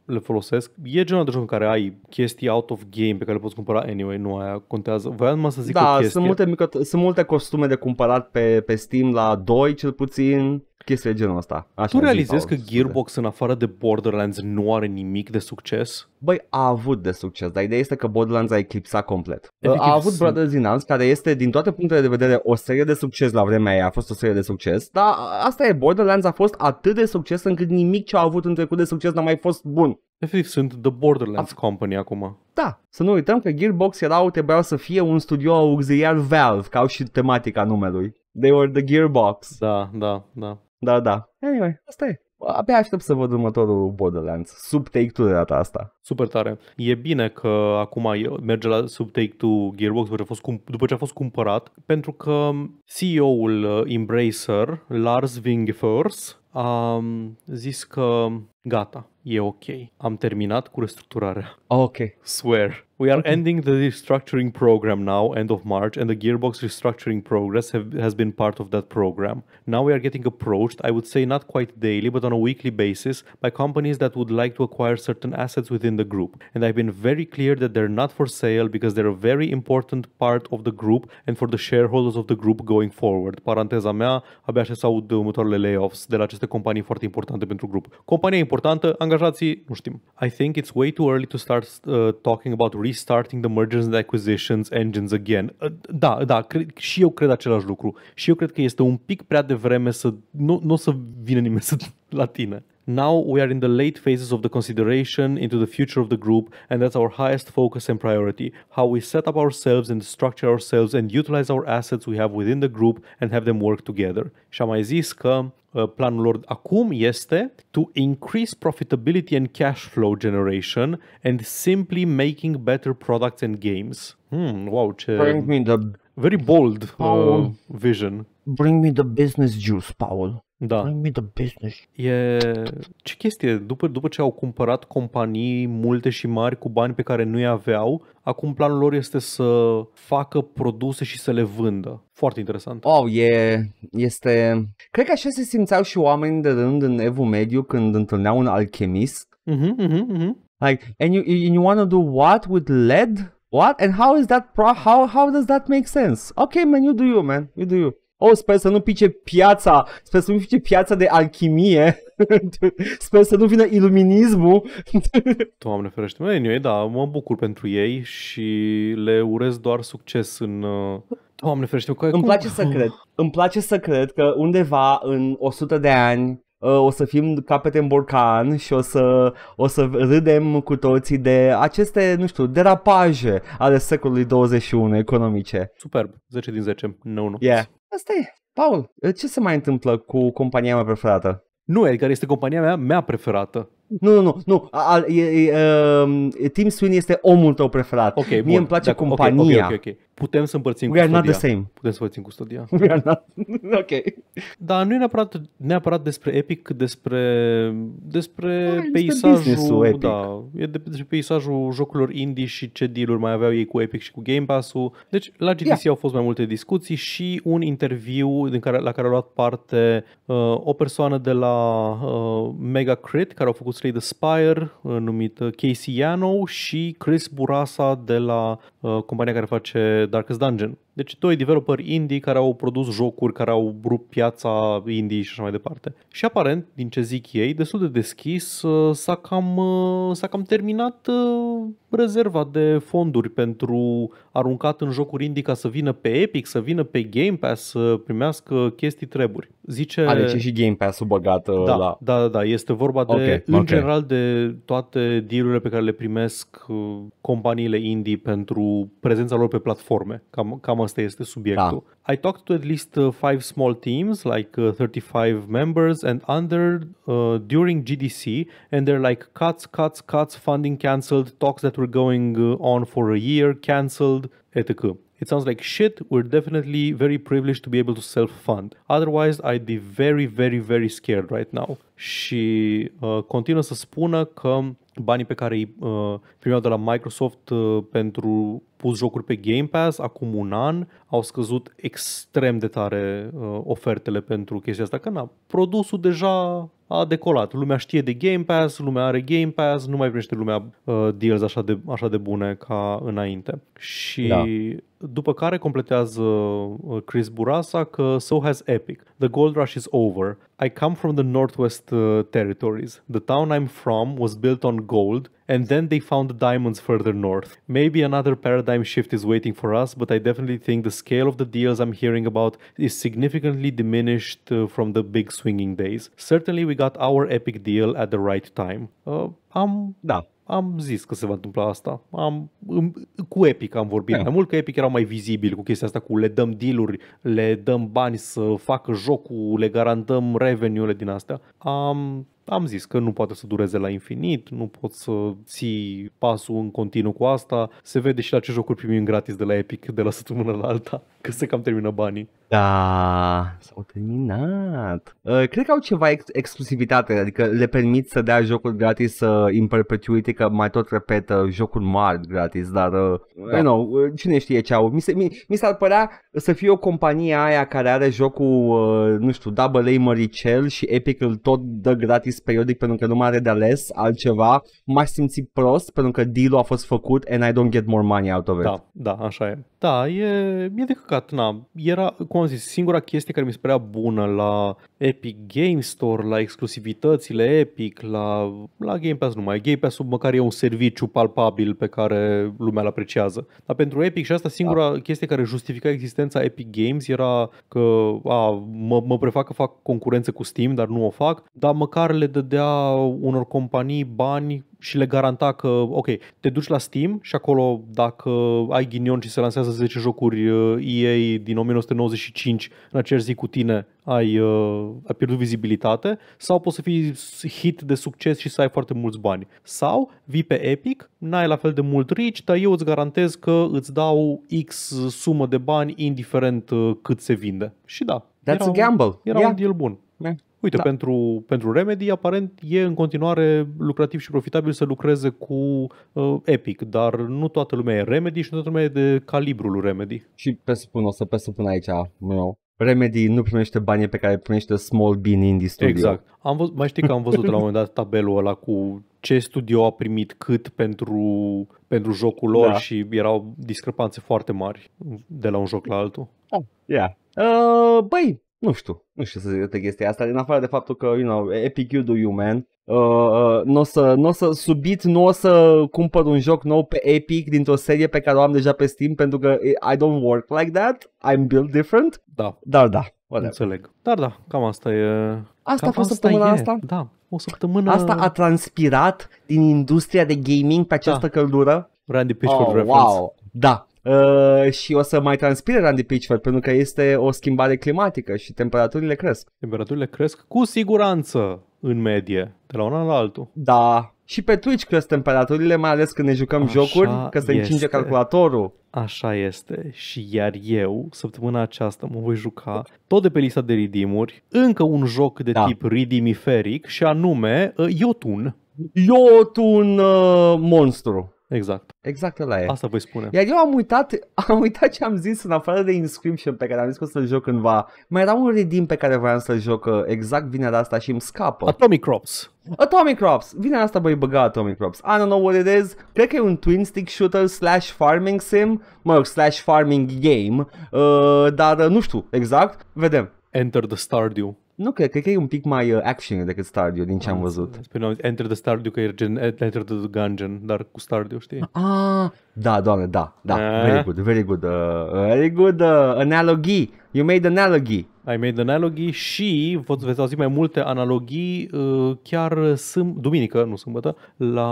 Speaker 2: le folosesc. E genul de joc în care ai chestii out of game pe care le
Speaker 3: poți cumpăra anyway, nu aia contează. Voi numai să zic da, o Sunt multe, mică, sunt multe costume de cumpărat pe, pe Steam la 2 cel puțin chestii de genul ăsta. Așa tu realizezi că Gearbox în afară de Borderlands nu are nimic de succes? Băi, a avut de succes, dar ideea este că Borderlands a eclipsat complet. Efectiv, a avut Brothers in Arms, care este din toate punctele de vedere o serie de succes la vremea aia a fost o serie de succes, dar asta e, Borderlands a fost atât de succes încât nimic ce a avut în trecut de succes n-a mai fost bun. Efectiv, sunt The Borderlands a... Company acum. Da, să nu uităm că Gearbox erau, trebuiau să fie un studio auxiliar Valve, ca au și tematica numelui. They were the Gearbox. Da, da, da. Da, da. Anyway, asta e abia aștept să văd următorul Borderlands sub Take-Two de data asta.
Speaker 2: Super tare. E bine că acum merge la sub Take-Two Gearbox după ce a fost, cum, după ce a fost cumpărat, pentru că CEO-ul uh, Embracer, Lars Wingefors, am zis că gata, e ok. Am terminat cu restructurarea. Ah, ok. Swear. We are ending the restructuring program now, end of March, and the Gearbox restructuring progress have, has been part of that program. Now we are getting approached, I would say not quite daily, but on a weekly basis, by companies that would like to acquire certain assets within the group. And I've been very clear that they're not for sale because they're a very important part of the group and for the shareholders of the group going forward. Paranteza mea, abia aștept să aud următoarele layoffs de la aceste companii foarte importante pentru grup. Compania importantă, angajații, nu știm. I think it's way too early to start uh, talking about restarting the mergers and acquisitions engines again. Uh, da, da, cred, și eu cred același lucru. Și eu cred că este un pic prea devreme să... Nu, nu o să vină nimeni să, la tine. Now we are in the late phases of the consideration into the future of the group and that's our highest focus and priority, how we set up ourselves and structure ourselves and utilize our assets we have within the group and have them work together. Și am mai zis că uh, planul lor acum este to increase profitability and cash flow generation and simply making better products and games. Hmm, wow, ce... Bring me the... Very bold uh, vision.
Speaker 3: Bring me the business juice, Paul. Da. Bring me the business.
Speaker 2: E... Ce chestie? După, după ce au cumpărat companii multe și mari cu bani pe care nu i aveau, acum
Speaker 3: planul lor este să facă produse și să le vândă. Foarte interesant. Oh, e, este... Cred că așa se simțeau și oamenii de rând în evul mediu când întâlneau un alchemist. mm mhm, mm mm Like, and you, and you want to do what with lead? What? And how is that pro- how how does that make sense? Okay, man, you do you, man. You do you. Oh, sper să nu pice piața, sper să nu pice piața de alchimie, sper să nu vină iluminismul.
Speaker 2: Doamne ferește, mă, anyway, da, mă bucur pentru ei și le urez doar succes în... Uh, Doamne ferește, cu Îmi place să cred,
Speaker 3: îmi place să cred că undeva în 100 de ani uh, o să fim capete în borcan și o să, o să râdem cu toții de aceste, nu știu, derapaje ale secolului 21 economice. Superb,
Speaker 2: 10 din 10, nu, no, nu. No. Yeah.
Speaker 1: Asta e.
Speaker 3: Paul, ce se mai întâmplă cu compania mea preferată? Nu, Edgar, este compania mea, mea preferată. Nu, nu, nu, nu. A, e, e, um, Tim Sweeney este omul tău preferat. Okay, Mie bun, îmi place compania. Okay, okay, okay, okay putem să împărțim We custodia. We are not the same.
Speaker 2: Putem să împărțim custodia. We are not. ok. Dar nu e neapărat, neapărat despre Epic, cât despre, despre da, peisajul... Epic. Da, e despre peisajul jocurilor indie și ce deal mai aveau ei cu Epic și cu Game Pass-ul. Deci la GDC yeah. au fost mai multe discuții și un interviu din care, la care a luat parte uh, o persoană de la uh, Crit, care au făcut Slay the Spire, uh, numit uh, Casey Yano, și Chris Burasa de la uh, compania care face Darkest Dungeon Deci doi developeri indie care au produs jocuri, care au rupt piața indie și așa mai departe. Și aparent, din ce zic ei, destul de deschis, uh, s-a cam, uh, s-a cam terminat uh, rezerva de fonduri pentru aruncat în jocuri indie ca să vină pe Epic, să vină pe Game Pass, să primească chestii treburi. Zice... A, deci și
Speaker 3: Game Pass-ul băgat da, la... Da,
Speaker 2: da, da, este vorba de, okay, în okay. general, de toate dealurile pe care le primesc companiile indie pentru prezența lor pe platforme. Cam, cam ăsta este subiectul. Da. I talked to at least uh, five small teams, like uh, 35 members and under uh, during GDC, and they're like cuts, cuts, cuts, funding cancelled, talks that were going uh, on for a year cancelled, etc. It sounds like shit. We're definitely very privileged to be able to self-fund. Otherwise, I'd be very, very, very scared right now. Și uh, continuă să spună că banii pe care îi uh, primeau de la Microsoft uh, pentru pus jocuri pe Game Pass acum un an, au scăzut extrem de tare uh, ofertele pentru chestia asta, că na, produsul deja a decolat. Lumea știe de Game Pass, lumea are Game Pass, nu mai primește lumea uh, deals așa de, așa de bune ca înainte. Și da. după care completează uh, Chris Burasa că so has Epic. The gold rush is over. I come from the Northwest uh, Territories. The town I'm from was built on gold and then they found diamonds further north. Maybe another paradigm shift is waiting for us, but I definitely think the scale of the deals I'm hearing about is significantly diminished uh, from the big swinging days. Certainly we got our epic deal at the right time. Uh, am, da, am zis că se va întâmpla asta. Am, um, cu Epic am vorbit yeah. Da. mai mult, că Epic erau mai vizibili cu chestia asta, cu le dăm dealuri, le dăm bani să facă jocul, le garantăm revenue din astea. Am am zis că nu poate să dureze la infinit, nu poți să ții pasul în continuu cu asta. Se vede și la
Speaker 3: ce jocuri primim gratis de la Epic de la săptămână la alta, că se cam termină banii. Da, s-au terminat. Uh, cred că au ceva ex- exclusivitate, adică le permit să dea jocuri gratis uh, in perpetuity, că mai tot repetă uh, jocuri mari gratis, dar uh, da. know, uh, cine știe ce au. Mi, se, mi, mi s-ar părea să fie o companie aia care are jocul, uh, nu știu, Double A Măricel și Epic îl tot dă gratis Netflix periodic pentru că nu mai are de ales altceva, m-aș simți prost pentru că deal a fost făcut and I don't get more money out of it. Da, da, așa e.
Speaker 2: Da, e, e de căcat, na. Era, cum am zis, singura chestie care mi se părea bună la Epic Game Store, la exclusivitățile Epic, la, la Game Pass numai. Game Pass măcar e un serviciu palpabil pe care lumea îl apreciază. Dar pentru Epic și asta singura da. chestie care justifica existența Epic Games era că a, mă, mă prefac că fac concurență cu Steam, dar nu o fac, dar măcar le dădea unor companii bani și le garanta că, ok, te duci la Steam și acolo dacă ai ghinion și se lansează 10 jocuri uh, EA din 1995 în aceeași zi cu tine, ai, uh, ai pierdut vizibilitate sau poți să fii hit de succes și să ai foarte mulți bani. Sau vii pe Epic, n-ai la fel de mult rici dar eu îți garantez că îți dau X sumă de bani indiferent uh, cât se vinde. Și da, That's era a gamble. Un, era yeah. un deal bun. Yeah. Uite, da. pentru, pentru Remedy, aparent, e în continuare lucrativ și profitabil să lucreze cu uh, Epic, dar nu toată lumea e Remedy
Speaker 3: și nu toată lumea e de calibrul lui Remedy. Și presupun, o să presupun aici, meu, Remedy nu primește banii pe care primește Small Bean Indie Studio. Exact. Am văzut, mai știi că am văzut la un moment dat tabelul
Speaker 2: ăla cu ce studio a primit cât pentru, pentru jocul lor da. și erau
Speaker 3: discrepanțe foarte mari de la un joc la altul. Oh, yeah. Uh, băi, nu știu nu știu să zic de chestia asta, în afară de faptul că, you know, Epic You Do You, man, uh, uh nu o să, n-o să subit, nu o să cumpăr un joc nou pe Epic dintr-o serie pe care o am deja pe Steam, pentru că eh, I don't work like that, I'm built different. Da. Dar da, whatever. Înțeleg. Dar da, cam asta e... Asta cam a fost săptămâna e. asta?
Speaker 2: Da, o săptămână... Asta a
Speaker 3: transpirat din industria de gaming pe această da. căldură? Randy Pitchford oh, reference. wow. Da, Uh, și o să mai transpire Randy Pitchford pentru că este o schimbare climatică și temperaturile cresc. Temperaturile cresc cu siguranță în medie, de la un an la altul. Da, și pe Twitch cresc temperaturile, mai ales când ne jucăm Așa jocuri, că se încinge calculatorul.
Speaker 2: Așa este. Și iar eu, săptămâna aceasta, mă voi juca tot de pe lista de ridimuri, încă un joc de da. tip ridimiferic și anume uh, Iotun.
Speaker 3: Iotun uh, monstru. Exact. Exact la e. Asta voi spune. Iar eu am uitat, am uitat ce am zis în afară de Inscription pe care am zis că o să-l joc cândva. Mai era un redeem pe care voiam să-l joc uh, exact vinerea asta și îmi scapă. Atomic Crops. Atomic Crops. Vinerea asta voi băga Atomic Crops. I don't know what it is. Cred că e un twin stick shooter slash farming sim. Mă rog, slash farming game. Uh, dar uh, nu știu exact. Vedem. Enter the Stardew. Nu cred, cred că e un pic mai uh, action decât Stardew, din ce am, am văzut. Spuneam păi, Enter the Stardew că e gen Enter the Gungeon, dar cu Stardew, știi? Ah, da, doamne, da, da. Ah. Very good, very good. Uh, uh very good uh, analogy. You made analogy.
Speaker 2: I made an analogy și veți auzi mai multe analogii uh, chiar sâm, duminică, nu sâmbătă, la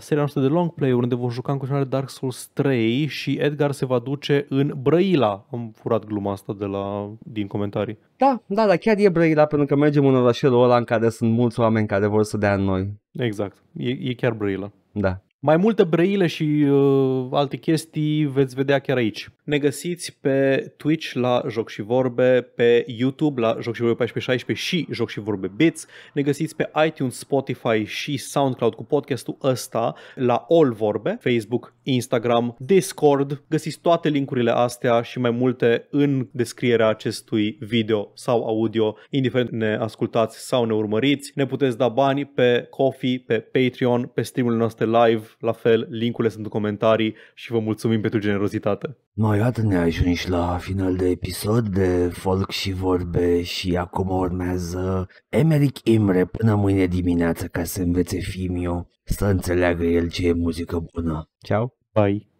Speaker 2: seria noastră de long play unde vom juca în continuare Dark Souls 3 și Edgar se va duce în Brăila. Am furat gluma asta de la, din comentarii.
Speaker 3: Da, da, dar chiar e Brăila pentru că mergem în orașelul ăla în care sunt mulți oameni care vor să dea în noi.
Speaker 2: Exact, e, e chiar Brăila. Da. Mai multe brăile
Speaker 3: și uh,
Speaker 2: alte chestii veți vedea chiar aici. Ne găsiți pe Twitch la Joc și Vorbe, pe YouTube la Joc și Vorbe 1416 și Joc și Vorbe Bits. Ne găsiți pe iTunes, Spotify și SoundCloud cu podcastul ăsta la All Vorbe, Facebook, Instagram, Discord. Găsiți toate linkurile astea și mai multe în descrierea acestui video sau audio, indiferent ne ascultați sau ne urmăriți. Ne puteți da bani pe Coffee, pe Patreon, pe streamul nostru live la fel, linkurile sunt în comentarii și vă mulțumim pentru generozitate.
Speaker 1: Mai iată ne ajungi la final de episod de Folk și Vorbe și acum urmează Emeric Imre până mâine dimineață ca să învețe Fimiu să înțeleagă el ce e muzică bună.
Speaker 2: Ciao! Bye!